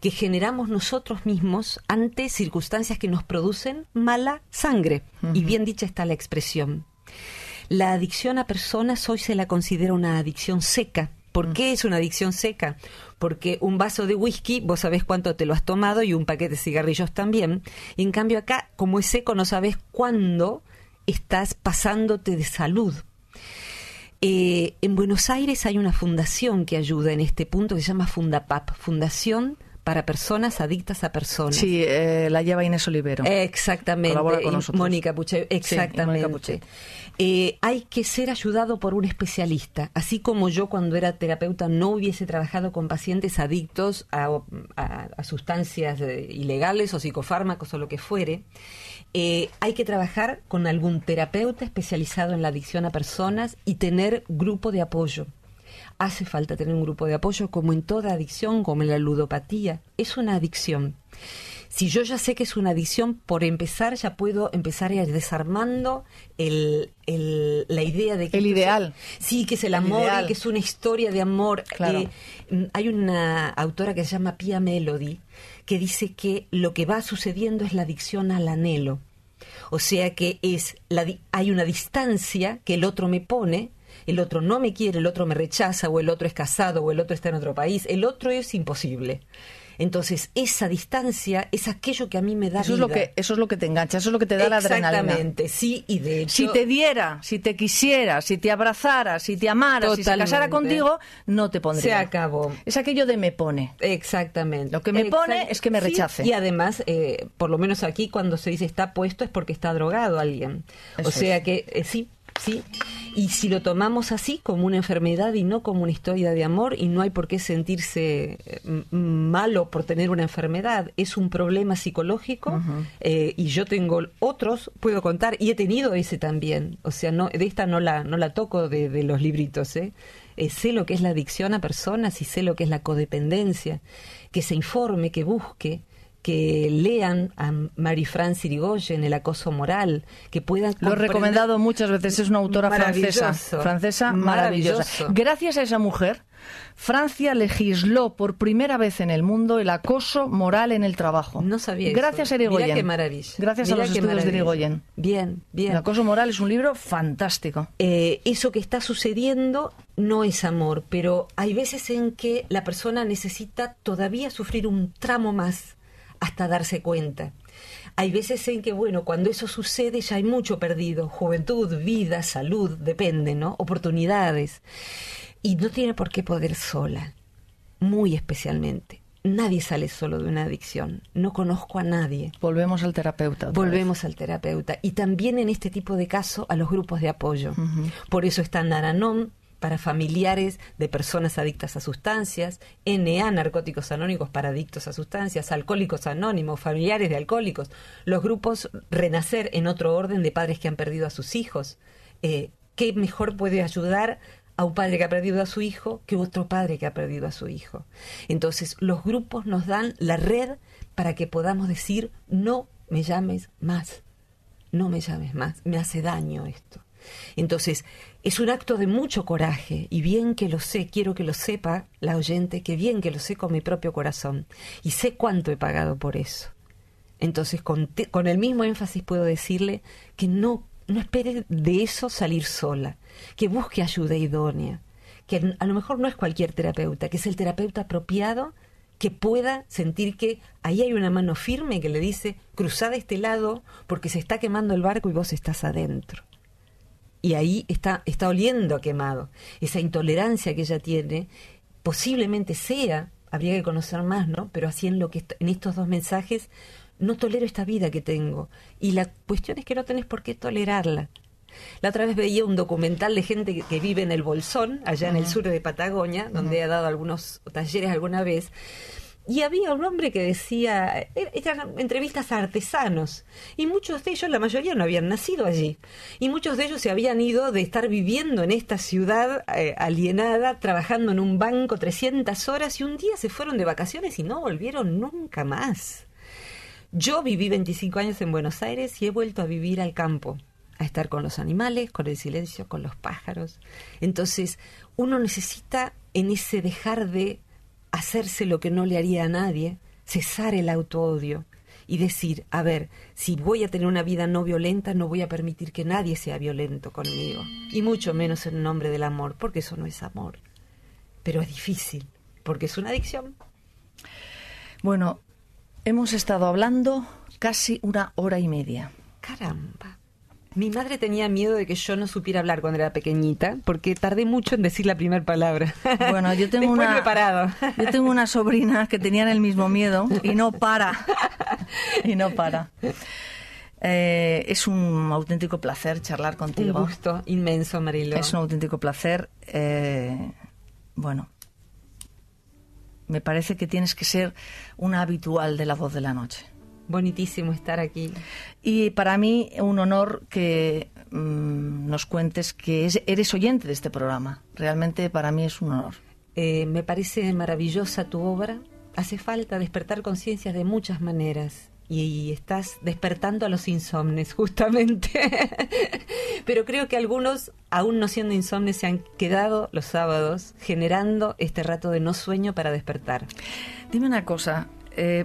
que generamos nosotros mismos ante circunstancias que nos producen mala sangre. Y bien dicha está la expresión. La adicción a personas hoy se la considera una adicción seca. ¿Por mm. qué es una adicción seca? Porque un vaso de whisky, vos sabés cuánto te lo has tomado y un paquete de cigarrillos también. en cambio acá, como es seco, no sabes cuándo estás pasándote de salud eh, en Buenos Aires hay una fundación que ayuda en este punto que se llama Fundapap, Fundación para personas adictas a personas. Sí, eh, la lleva Inés Olivero. Exactamente. Colabora con nosotros. Mónica Puche, exactamente. Eh, hay que ser ayudado por un especialista. Así como yo cuando era terapeuta no hubiese trabajado con pacientes adictos a, sustancias eh, ilegales o psicofármacos o lo que fuere, hay que trabajar con algún terapeuta especializado en la adicción a personas y tener grupo de apoyo hace falta tener un grupo de apoyo, como en toda adicción, como en la ludopatía. Es una adicción. Si yo ya sé que es una adicción, por empezar ya puedo empezar a desarmando la idea de que... El ideal. sí, que es el, amor, que es una historia de amor. Eh, mm, hay una autora que se llama Pia Melody, que dice que lo que va sucediendo es la adicción al anhelo. O sea que es la, hay una distancia que el otro me pone el otro no me quiere, el otro me rechaza, o el otro es casado, o el otro está en otro país, el otro es imposible. Entonces, esa distancia es aquello que a mí me da eso Es lo que, eso es lo que te engancha, eso es lo que te da la adrenalina. sí, y de hecho... Si te diera, si te quisiera, si te abrazara, si te amara, si se casara contigo, no te pondría. Se acabó. Es aquello de me pone. Exactamente. Lo que me pone es que me rechace. y además, eh, por lo menos aquí, cuando se dice está puesto es porque está drogado alguien. o sea que, eh, sí, ¿sí? Y si lo tomamos así, como una enfermedad y no como una historia de amor, y no hay por qué sentirse eh, malo por tener una enfermedad, es un problema psicológico, eh, y yo tengo otros, puedo contar, y he tenido ese también, o sea, no, de esta no la, no la toco de, los libritos, ¿eh? sé lo que es la adicción a personas y sé lo que es la codependencia, que se informe, que busque, que lean a Marie-France Irigoyen El acoso moral, que puedan... Lo he recomendado muchas veces, es una autora francesa. Francesa maravillosa. Gracias a esa mujer, Francia legisló por primera vez en el mundo el acoso moral en el trabajo. No sabía Gracias a Irigoyen. Gracias a los estudios de Irigoyen. Bien, bien. El acoso moral es un libro fantástico. Eh, eso que está sucediendo no es amor, pero hay veces en que la persona necesita todavía sufrir un tramo más hasta darse cuenta. Hay veces en que, bueno, cuando eso sucede ya hay mucho perdido. Juventud, vida, salud, depende, ¿no? Oportunidades. Y no tiene por qué poder sola, muy especialmente. Nadie sale solo de una adicción. No conozco a nadie. Volvemos al terapeuta. Volvemos al terapeuta. Y también en este tipo de casos, a los grupos de apoyo. Por eso está Naranón, para familiares de personas adictas a sustancias, NA, Narcóticos Anónimos para adictos a sustancias, Alcohólicos Anónimos, familiares de alcohólicos, los grupos Renacer en otro orden de padres que han perdido a sus hijos. Eh, ¿Qué mejor puede ayudar a un padre que ha perdido a su hijo que otro padre que ha perdido a su hijo? Entonces, los grupos nos dan la red para que podamos decir, no me llames más, no me llames más, me hace daño esto. Entonces, es un acto de mucho coraje y bien que lo sé, quiero que lo sepa la oyente, que bien que lo sé con mi propio corazón y sé cuánto he pagado por eso. Entonces, con, el mismo énfasis puedo decirle que no, no espere de eso salir sola, que busque ayuda idónea, que a lo mejor no es cualquier terapeuta, que es el terapeuta apropiado que pueda sentir que ahí hay una mano firme que le dice, cruzad de este lado porque se está quemando el barco y vos estás adentro y ahí está, está oliendo a quemado. Esa intolerancia que ella tiene posiblemente sea, habría que conocer más, ¿no? Pero así en, lo que en estos dos mensajes, no tolero esta vida que tengo. Y la cuestión es que no tenés por qué tolerarla. La otra vez veía un documental de gente que, vive en el Bolsón, allá en el sur de Patagonia, donde he ha dado algunos talleres alguna vez, y había un hombre que decía, er, eran entrevistas a artesanos, y muchos de ellos, la mayoría no habían nacido allí, y muchos de ellos se habían ido de estar viviendo en esta ciudad eh, alienada, trabajando en un banco 300 horas, y un día se fueron de vacaciones y no volvieron nunca más. Yo viví 25 años en Buenos Aires y he vuelto a vivir al campo, a estar con los animales, con el silencio, con los pájaros. Entonces, uno necesita en ese dejar de hacerse lo que no le haría a nadie, cesar el autoodio y decir, a ver, si voy a tener una vida no violenta, no voy a permitir que nadie sea violento conmigo, y mucho menos en nombre del amor, porque eso no es amor. Pero es difícil, porque es una adicción. Bueno, hemos estado hablando casi una hora y media. Caramba. Mi madre tenía miedo de que yo no supiera hablar cuando era pequeñita, porque tardé mucho en decir la primera palabra. Bueno, yo tengo una Yo tengo una sobrina que tenían el mismo miedo y no para. Y no para. Eh, es un auténtico placer charlar contigo. Un gusto inmenso, Marilo. Es un auténtico placer. Eh, bueno, me parece que tienes que ser una habitual de la voz de la noche bonitísimo estar aquí. Y para mí un honor que mm, nos cuentes que eres oyente de este programa. Realmente para mí es un honor. Eh, me parece maravillosa tu obra. Hace falta despertar conciencias de muchas maneras y estás despertando a los insomnes, [laughs] justamente. Pero creo que algunos, aún no siendo insomnes, se han quedado los sábados generando este rato de no sueño para despertar. Dime una cosa, eh,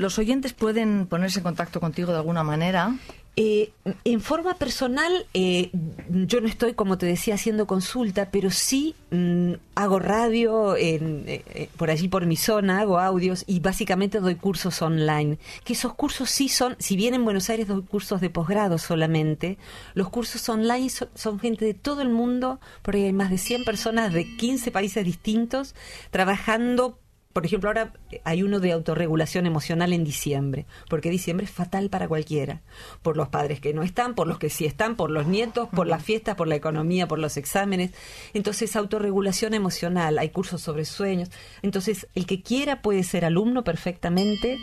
¿Los oyentes pueden ponerse en contacto contigo de alguna manera? Eh, en forma personal, eh, yo no estoy, como te decía, haciendo consulta, pero sí mm, hago radio eh, por allí, por mi zona, hago audios y básicamente doy cursos online. Que esos cursos sí son, si bien en Buenos Aires doy cursos de posgrado solamente, los cursos online son, gente de todo el mundo, porque hay más de 100 personas de 15 países distintos trabajando por ejemplo, ahora hay uno de autorregulación emocional en diciembre, porque diciembre es fatal para cualquiera, por los padres que no están, por los que sí están, por los nietos, por las fiestas, por la economía, por los exámenes. Entonces, autorregulación emocional, hay cursos sobre sueños. Entonces, el que quiera puede ser alumno perfectamente,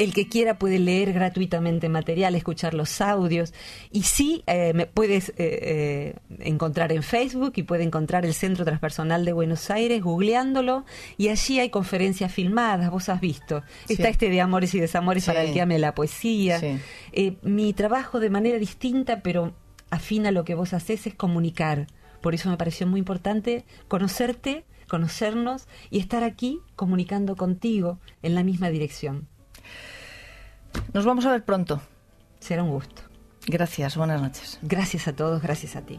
el que quiera puede leer gratuitamente material, escuchar los audios, y sí, eh, puedes eh, eh, encontrar en Facebook y puede encontrar el Centro Transpersonal de Buenos Aires googleándolo, y allí hay conferencias filmadas, vos has visto. Está este de Amores y Desamores para el que ame la poesía. Eh, mi trabajo de manera distinta, pero afina lo que vos haces, es comunicar. Por eso me pareció muy importante conocerte, conocernos y estar aquí comunicando contigo en la misma dirección. Nos vamos a ver pronto. Será un gusto. Gracias, buenas noches. Gracias a todos, gracias a ti.